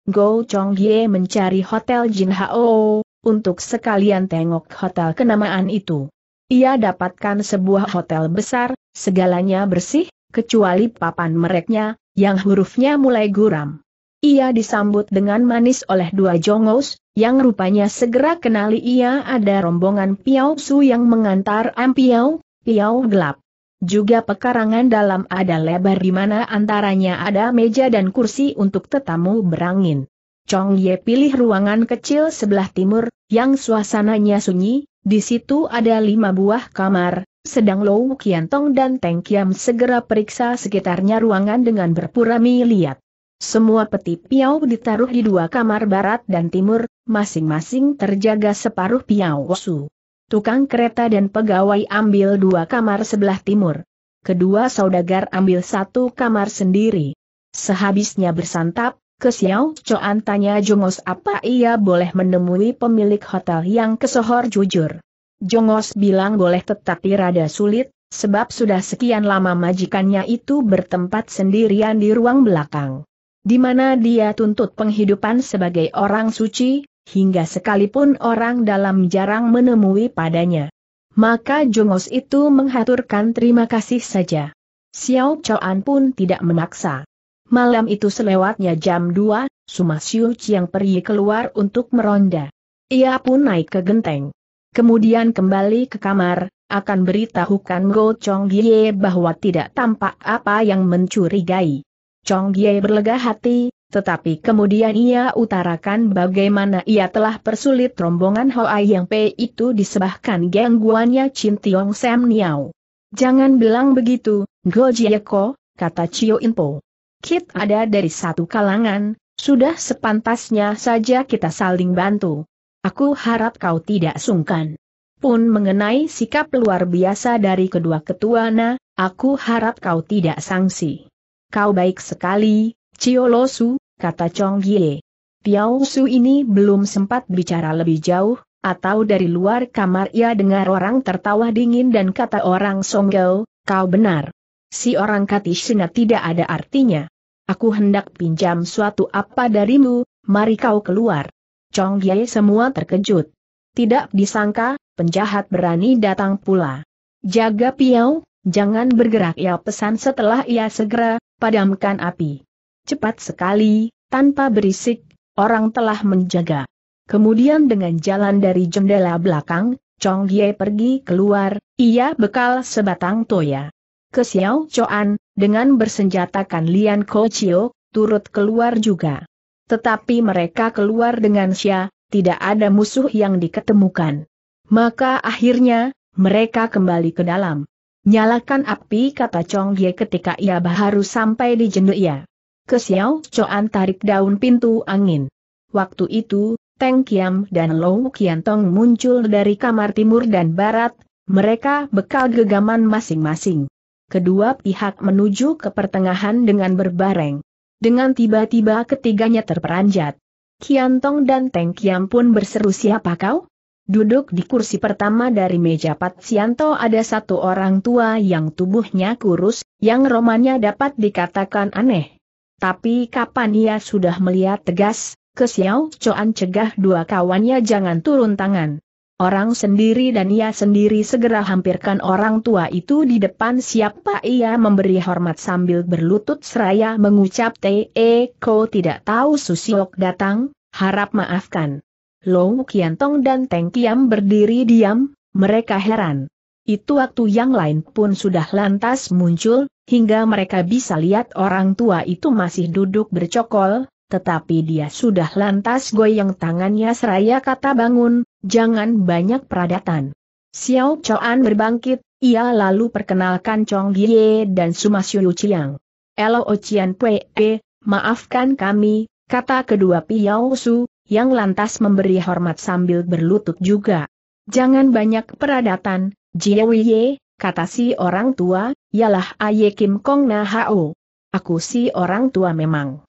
Go Chong Ye mencari hotel Jin Hao, untuk sekalian tengok hotel kenamaan itu. Ia dapatkan sebuah hotel besar, segalanya bersih, kecuali papan mereknya, yang hurufnya mulai guram. Ia disambut dengan manis oleh dua jongos, yang rupanya segera kenali ia ada rombongan Piau Su yang mengantar Am Piau, Piau Gelap. Juga pekarangan dalam ada lebar di mana antaranya ada meja dan kursi untuk tetamu berangin. Chong Ye pilih ruangan kecil sebelah timur, yang suasananya sunyi, di situ ada lima buah kamar, sedang Lou Kiantong dan Teng Kiam segera periksa sekitarnya ruangan dengan berpura melihat. Semua peti piau ditaruh di dua kamar barat dan timur, masing-masing terjaga separuh piau su. Tukang kereta dan pegawai ambil dua kamar sebelah timur. Kedua saudagar ambil satu kamar sendiri. Sehabisnya bersantap, ke Xiao Coan tanya Jongos apa ia boleh menemui pemilik hotel yang kesohor jujur. Jongos bilang boleh tetapi rada sulit, sebab sudah sekian lama majikannya itu bertempat sendirian di ruang belakang. Di mana dia tuntut penghidupan sebagai orang suci, hingga sekalipun orang dalam jarang menemui padanya. Maka Jongos itu menghaturkan terima kasih saja. Xiao Choan pun tidak memaksa. Malam itu selewatnya jam 2, Sumasyu Chiang pergi keluar untuk meronda. Ia pun naik ke genteng. Kemudian kembali ke kamar, akan beritahukan Go Chong Gie bahwa tidak tampak apa yang mencurigai. Chong Gie berlega hati, tetapi kemudian ia utarakan bagaimana ia telah persulit rombongan Hoai yang Pei itu disebahkan gangguannya Chin Tiong Sam Niao. Jangan bilang begitu, Go Jieko, kata Chio Inpo. Kit ada dari satu kalangan, sudah sepantasnya saja kita saling bantu. Aku harap kau tidak sungkan. Pun mengenai sikap luar biasa dari kedua ketuana, aku harap kau tidak sangsi. Kau baik sekali, Ciolosu, kata Chong Gie. Piao Su ini belum sempat bicara lebih jauh, atau dari luar kamar ia dengar orang tertawa dingin dan kata orang Songgau, kau benar si orang Katishina tidak ada artinya. Aku hendak pinjam suatu apa darimu, mari kau keluar. Chong Ye semua terkejut. Tidak disangka, penjahat berani datang pula. Jaga piau, jangan bergerak ya. pesan setelah ia segera, padamkan api. Cepat sekali, tanpa berisik, orang telah menjaga. Kemudian dengan jalan dari jendela belakang, Chong Ye pergi keluar, ia bekal sebatang toya ke Xiao Choan, dengan bersenjatakan Lian Ko Chio, turut keluar juga. Tetapi mereka keluar dengan Xia, tidak ada musuh yang diketemukan. Maka akhirnya, mereka kembali ke dalam. Nyalakan api kata Chong Ye ketika ia baru sampai di jendela. Ke Xiao Choan tarik daun pintu angin. Waktu itu, Teng Kiam dan Lou Kiantong muncul dari kamar timur dan barat, mereka bekal gegaman masing-masing kedua pihak menuju ke pertengahan dengan berbareng. Dengan tiba-tiba ketiganya terperanjat. Kiantong dan Teng Kiam pun berseru siapa kau? Duduk di kursi pertama dari meja Pat Sianto ada satu orang tua yang tubuhnya kurus, yang romannya dapat dikatakan aneh. Tapi kapan ia sudah melihat tegas, kesiau Xiao Coan cegah dua kawannya jangan turun tangan. Orang sendiri dan ia sendiri segera hampirkan orang tua itu di depan siapa ia memberi hormat sambil berlutut seraya mengucap T.E. E, Ko tidak tahu Susiok datang, harap maafkan. Low Kiantong dan Teng Kiam berdiri diam, mereka heran. Itu waktu yang lain pun sudah lantas muncul, hingga mereka bisa lihat orang tua itu masih duduk bercokol, tetapi dia sudah lantas goyang tangannya seraya kata bangun, Jangan banyak peradatan. Xiao Chuan berbangkit, ia lalu perkenalkan Chong Ye dan Xiu Chiang. Elo Ochian Pee, eh, maafkan kami, kata kedua Piao Su, yang lantas memberi hormat sambil berlutut juga. Jangan banyak peradatan, Jiewiye, kata si orang tua, ialah Aye Kim Kong Na Hao. Aku si orang tua memang.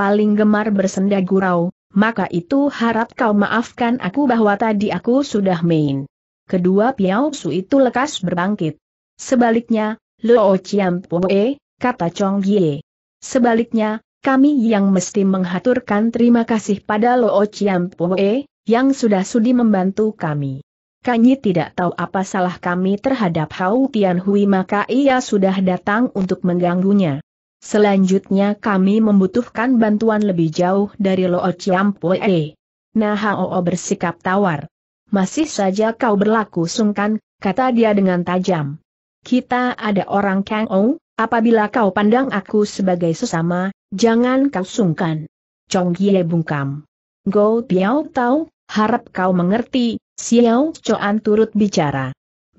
Paling gemar bersenda gurau, maka itu harap kau maafkan aku bahwa tadi aku sudah main. Kedua Piao Su itu lekas berbangkit. Sebaliknya, Luo Chiam Poe, kata Chong Ye. Sebaliknya, kami yang mesti menghaturkan terima kasih pada Luo Chiam Poe, yang sudah sudi membantu kami. Kanyi tidak tahu apa salah kami terhadap Hau Tian Hui maka ia sudah datang untuk mengganggunya. Selanjutnya kami membutuhkan bantuan lebih jauh dari Loo Pue. Nah Hao bersikap tawar. Masih saja kau berlaku sungkan, kata dia dengan tajam. Kita ada orang Kang Ou, apabila kau pandang aku sebagai sesama, jangan kau sungkan. Chong Ye bungkam. Go Piao tahu, harap kau mengerti, Xiao Choan turut bicara.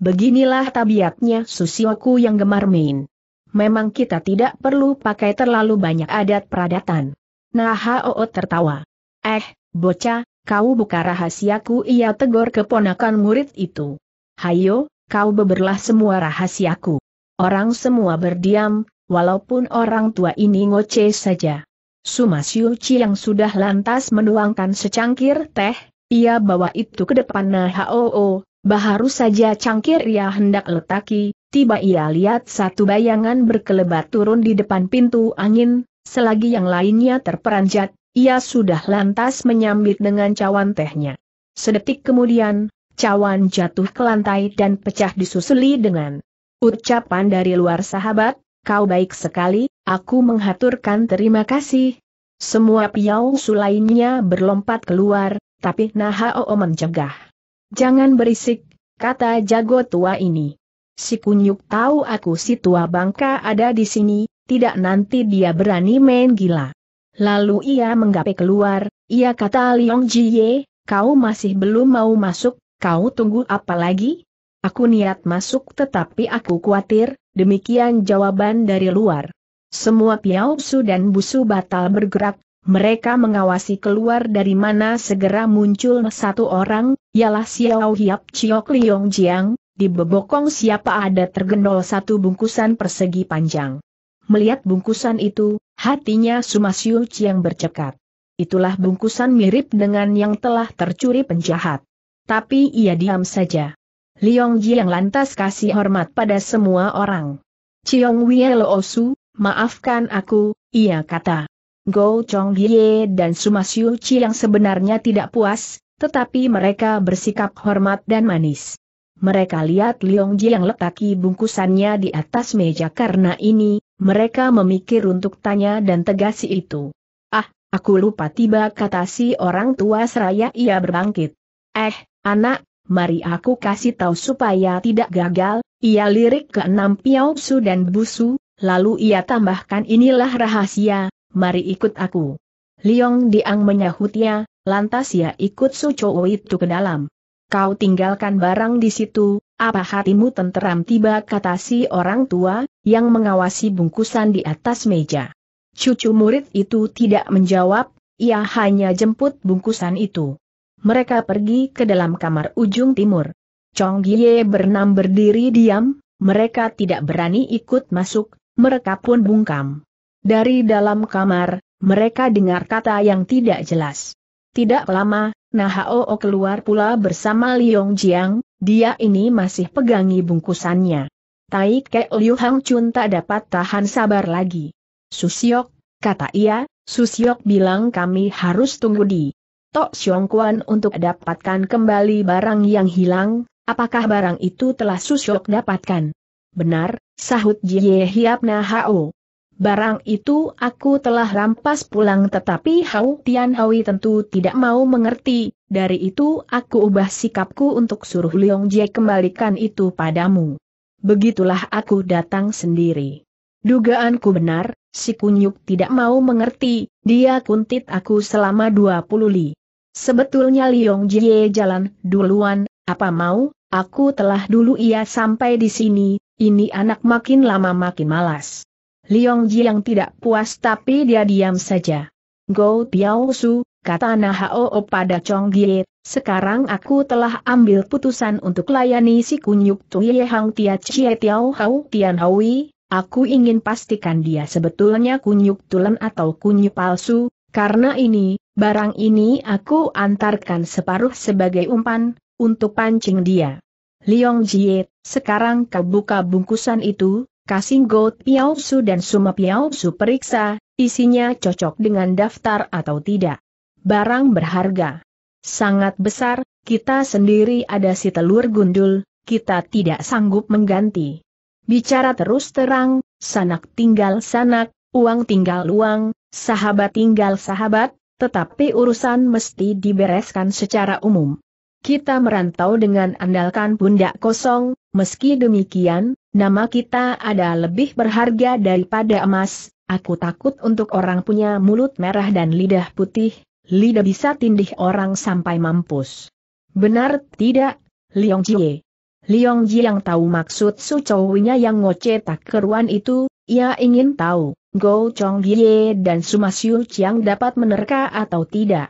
Beginilah tabiatnya Susioku yang gemar main memang kita tidak perlu pakai terlalu banyak adat peradatan. Nah Hoo tertawa. Eh, bocah, kau buka rahasiaku ia tegur keponakan murid itu. Hayo, kau beberlah semua rahasiaku. Orang semua berdiam, walaupun orang tua ini ngoce saja. Sumasyu Chi yang sudah lantas menuangkan secangkir teh, ia bawa itu ke depan Nah Hoo, Baharu saja cangkir ia hendak letaki, tiba ia lihat satu bayangan berkelebat turun di depan pintu angin, selagi yang lainnya terperanjat, ia sudah lantas menyambit dengan cawan tehnya. Sedetik kemudian, cawan jatuh ke lantai dan pecah disusuli dengan ucapan dari luar sahabat, kau baik sekali, aku menghaturkan terima kasih. Semua piau sulainnya berlompat keluar, tapi Nahao mencegah. Jangan berisik, kata jago tua ini. Si kunyuk tahu aku si tua bangka ada di sini, tidak nanti dia berani main gila. Lalu ia menggapai keluar, ia kata Liong Jie, kau masih belum mau masuk, kau tunggu apa lagi? Aku niat masuk tetapi aku khawatir, demikian jawaban dari luar. Semua Piao Su dan Busu batal bergerak, mereka mengawasi keluar dari mana segera muncul satu orang, ialah Xiao Hiap Chiok Liong Jiang, di bebokong siapa ada tergendol satu bungkusan persegi panjang. Melihat bungkusan itu, hatinya Sumasiu Chiang bercekat. Itulah bungkusan mirip dengan yang telah tercuri penjahat. Tapi ia diam saja. Liong Jiang lantas kasih hormat pada semua orang. Chiong Wie Osu, maafkan aku, ia kata. Go Chong Ye dan Suma Siu Chi yang sebenarnya tidak puas, tetapi mereka bersikap hormat dan manis. Mereka lihat Liong Ji yang letaki bungkusannya di atas meja karena ini, mereka memikir untuk tanya dan tegasi itu. Ah, aku lupa tiba kata si orang tua seraya ia berbangkit. Eh, anak, mari aku kasih tahu supaya tidak gagal, ia lirik ke enam Piao Su dan Busu, lalu ia tambahkan inilah rahasia, mari ikut aku. Liong Diang menyahutnya, lantas ia ya ikut Suco itu ke dalam. Kau tinggalkan barang di situ, apa hatimu tenteram tiba kata si orang tua, yang mengawasi bungkusan di atas meja. Cucu murid itu tidak menjawab, ia hanya jemput bungkusan itu. Mereka pergi ke dalam kamar ujung timur. Chong Gie bernam berdiri diam, mereka tidak berani ikut masuk, mereka pun bungkam. Dari dalam kamar, mereka dengar kata yang tidak jelas. Tidak lama, Nahao keluar pula bersama Liong Jiang, dia ini masih pegangi bungkusannya. Tai Kek Liu Hang Chun tak dapat tahan sabar lagi. Susiok, kata ia, Susiok bilang kami harus tunggu di Tok Siong Kuan untuk dapatkan kembali barang yang hilang, apakah barang itu telah Susiok dapatkan? Benar, sahut Jie Hiap Nahao. Barang itu aku telah rampas pulang tetapi Hau Tian Hui tentu tidak mau mengerti, dari itu aku ubah sikapku untuk suruh Leong Jie kembalikan itu padamu. Begitulah aku datang sendiri. Dugaanku benar, si kunyuk tidak mau mengerti, dia kuntit aku selama dua puluh li. Sebetulnya Leong Jie jalan duluan, apa mau, aku telah dulu ia sampai di sini, ini anak makin lama makin malas. Liong yang tidak puas tapi dia diam saja. Go Piao Su, kata Nahao pada Chong Gie, sekarang aku telah ambil putusan untuk layani si kunyuk Tui Hang Tia Chie Tiao Hau Tian Hui. aku ingin pastikan dia sebetulnya kunyuk tulen atau kunyuk palsu, karena ini, barang ini aku antarkan separuh sebagai umpan, untuk pancing dia. Liong Jie, sekarang kau buka bungkusan itu, Gold Piao Su dan Suma Piao Su periksa, isinya cocok dengan daftar atau tidak. Barang berharga. Sangat besar, kita sendiri ada si telur gundul, kita tidak sanggup mengganti. Bicara terus terang, sanak tinggal sanak, uang tinggal uang, sahabat tinggal sahabat, tetapi urusan mesti dibereskan secara umum. Kita merantau dengan andalkan pundak kosong, Meski demikian, nama kita ada lebih berharga daripada emas, aku takut untuk orang punya mulut merah dan lidah putih, lidah bisa tindih orang sampai mampus. Benar tidak, Liong Jie? Liong Jie yang tahu maksud Su Chowinya yang ngoce tak keruan itu, ia ingin tahu, Go Chong Jie dan Sumasiu Chiang dapat menerka atau tidak.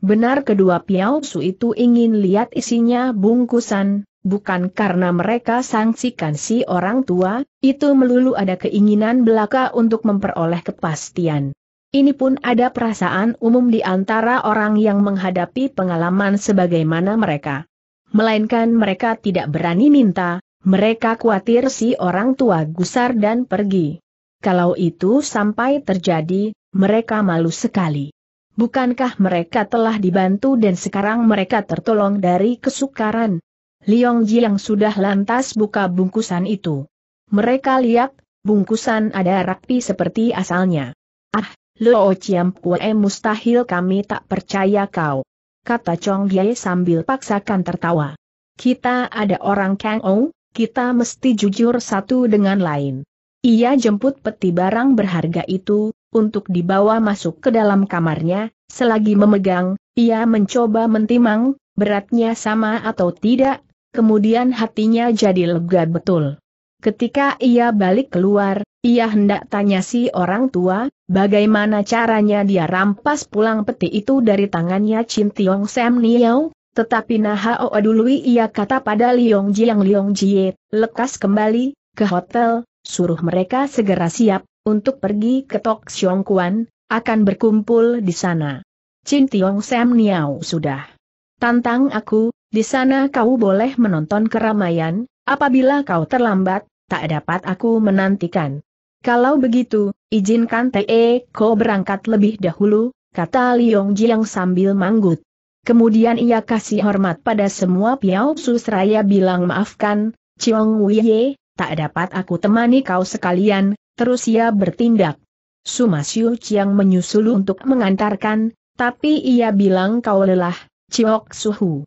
Benar kedua piao su itu ingin lihat isinya bungkusan, bukan karena mereka sangsikan si orang tua, itu melulu ada keinginan belaka untuk memperoleh kepastian. Ini pun ada perasaan umum di antara orang yang menghadapi pengalaman sebagaimana mereka. Melainkan mereka tidak berani minta, mereka khawatir si orang tua gusar dan pergi. Kalau itu sampai terjadi, mereka malu sekali. Bukankah mereka telah dibantu dan sekarang mereka tertolong dari kesukaran, Liong Jiang sudah lantas buka bungkusan itu. Mereka lihat, bungkusan ada rapi seperti asalnya. Ah, Lo Chiam Pue mustahil kami tak percaya kau. Kata Chong Ye sambil paksakan tertawa. Kita ada orang Kang Ou, kita mesti jujur satu dengan lain. Ia jemput peti barang berharga itu, untuk dibawa masuk ke dalam kamarnya, selagi memegang, ia mencoba mentimang, beratnya sama atau tidak, kemudian hatinya jadi lega betul. Ketika ia balik keluar, ia hendak tanya si orang tua, bagaimana caranya dia rampas pulang peti itu dari tangannya Chin Tiong Sam Niao, tetapi Nahao dulu ia kata pada Liong Jiang Liong Jie, lekas kembali, ke hotel, suruh mereka segera siap, untuk pergi ke Tok Siong Kuan, akan berkumpul di sana. Chin Tiong Sam Niao sudah. Tantang aku, di sana kau boleh menonton keramaian, apabila kau terlambat, tak dapat aku menantikan. Kalau begitu, izinkan Te Ko berangkat lebih dahulu, kata Liong Jiang sambil manggut. Kemudian ia kasih hormat pada semua Piao Susraya bilang maafkan, Chiong Wiye, tak dapat aku temani kau sekalian, terus ia bertindak. Sumasyu Chiang menyusul untuk mengantarkan, tapi ia bilang kau lelah, Chiok Suhu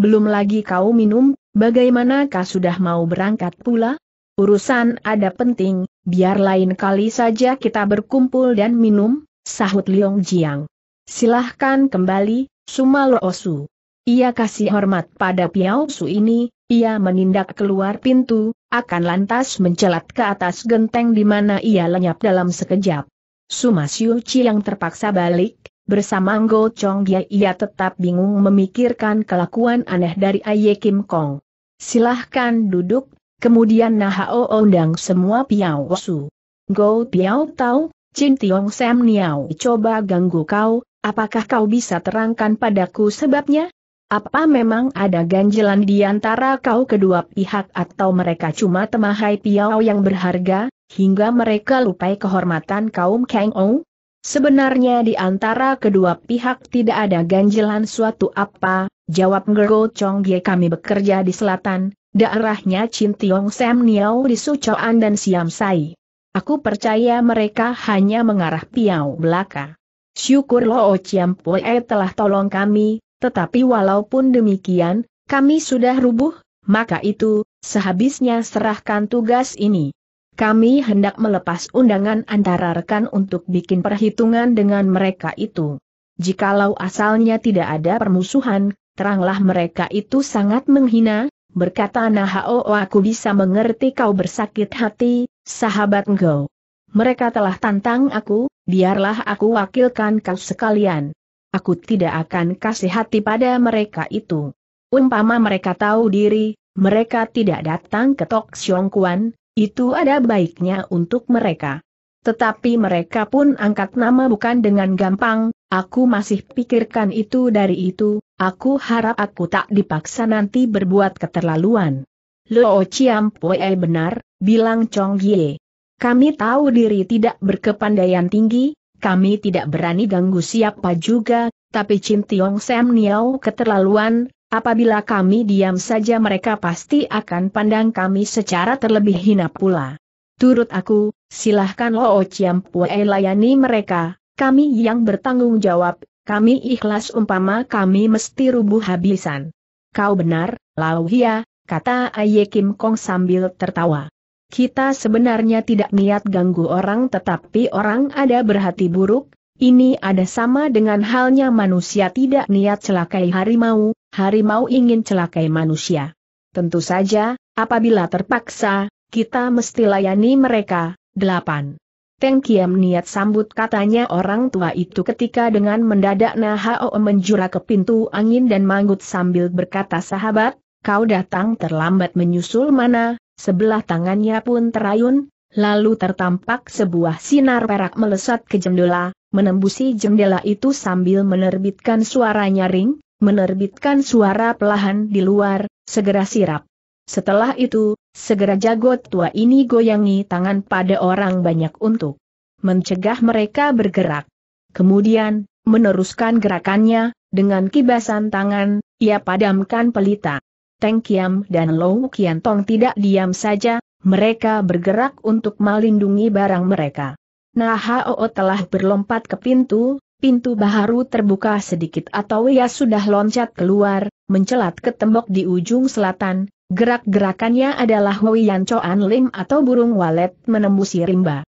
belum lagi kau minum, bagaimanakah sudah mau berangkat pula? Urusan ada penting, biar lain kali saja kita berkumpul dan minum, sahut Liong Jiang. Silahkan kembali, Sumalo Osu. Ia kasih hormat pada Piao Su ini, ia menindak keluar pintu, akan lantas mencelat ke atas genteng di mana ia lenyap dalam sekejap. Sumasiu Chi yang terpaksa balik, Bersama Go Chong Gia ia tetap bingung memikirkan kelakuan aneh dari Aye Kim Kong. Silahkan duduk, kemudian Nahao undang semua Piao Su. Go Piao tahu, Chin Tiong Sam Niao coba ganggu kau, apakah kau bisa terangkan padaku sebabnya? Apa memang ada ganjelan di antara kau kedua pihak atau mereka cuma temahai Piao yang berharga, hingga mereka lupai kehormatan kaum Kang Ong? Sebenarnya di antara kedua pihak tidak ada ganjilan suatu apa, jawab Ngergo Chong Ye kami bekerja di selatan, daerahnya Chin Tiong Sam Niao di Sucoan dan Siam Sai. Aku percaya mereka hanya mengarah Piau belaka. Syukur Lo Chiam Pue telah tolong kami, tetapi walaupun demikian, kami sudah rubuh, maka itu, sehabisnya serahkan tugas ini. Kami hendak melepas undangan antara rekan untuk bikin perhitungan dengan mereka itu. Jikalau asalnya tidak ada permusuhan, teranglah mereka itu sangat menghina, berkata Nahao aku bisa mengerti kau bersakit hati, sahabat engkau. Mereka telah tantang aku, biarlah aku wakilkan kau sekalian. Aku tidak akan kasih hati pada mereka itu. Umpama mereka tahu diri, mereka tidak datang ke Tok Siong Kuan, itu ada baiknya untuk mereka. Tetapi mereka pun angkat nama bukan dengan gampang, aku masih pikirkan itu dari itu, aku harap aku tak dipaksa nanti berbuat keterlaluan. Lo Chiam Poe benar, bilang Chong Ye. Kami tahu diri tidak berkepandaian tinggi, kami tidak berani ganggu siapa juga, tapi Chin Tiong Sam Niao keterlaluan, Apabila kami diam saja mereka pasti akan pandang kami secara terlebih hina pula. Turut aku, silahkan Lo Ociam Pue layani mereka, kami yang bertanggung jawab, kami ikhlas umpama kami mesti rubuh habisan. Kau benar, Lauhia, kata Aye Kim Kong sambil tertawa. Kita sebenarnya tidak niat ganggu orang tetapi orang ada berhati buruk, ini ada sama dengan halnya manusia tidak niat celakai harimau, harimau ingin celakai manusia. Tentu saja, apabila terpaksa, kita mesti layani mereka. 8. Teng Kiam niat sambut katanya orang tua itu ketika dengan mendadak Nahao menjura ke pintu angin dan manggut sambil berkata sahabat, kau datang terlambat menyusul mana, sebelah tangannya pun terayun, Lalu tertampak sebuah sinar perak melesat ke jendela, menembusi jendela itu sambil menerbitkan suara nyaring, menerbitkan suara pelahan di luar, segera sirap. Setelah itu, segera jagot tua ini goyangi tangan pada orang banyak untuk mencegah mereka bergerak. Kemudian, meneruskan gerakannya, dengan kibasan tangan, ia padamkan pelita. Teng Kiam dan Lou Kian Tong tidak diam saja, mereka bergerak untuk melindungi barang mereka. Nah, Hao telah berlompat ke pintu, pintu baharu terbuka sedikit atau ia sudah loncat keluar, mencelat ke tembok di ujung selatan, gerak-gerakannya adalah Yan Choan Lim atau burung walet menembusi rimba.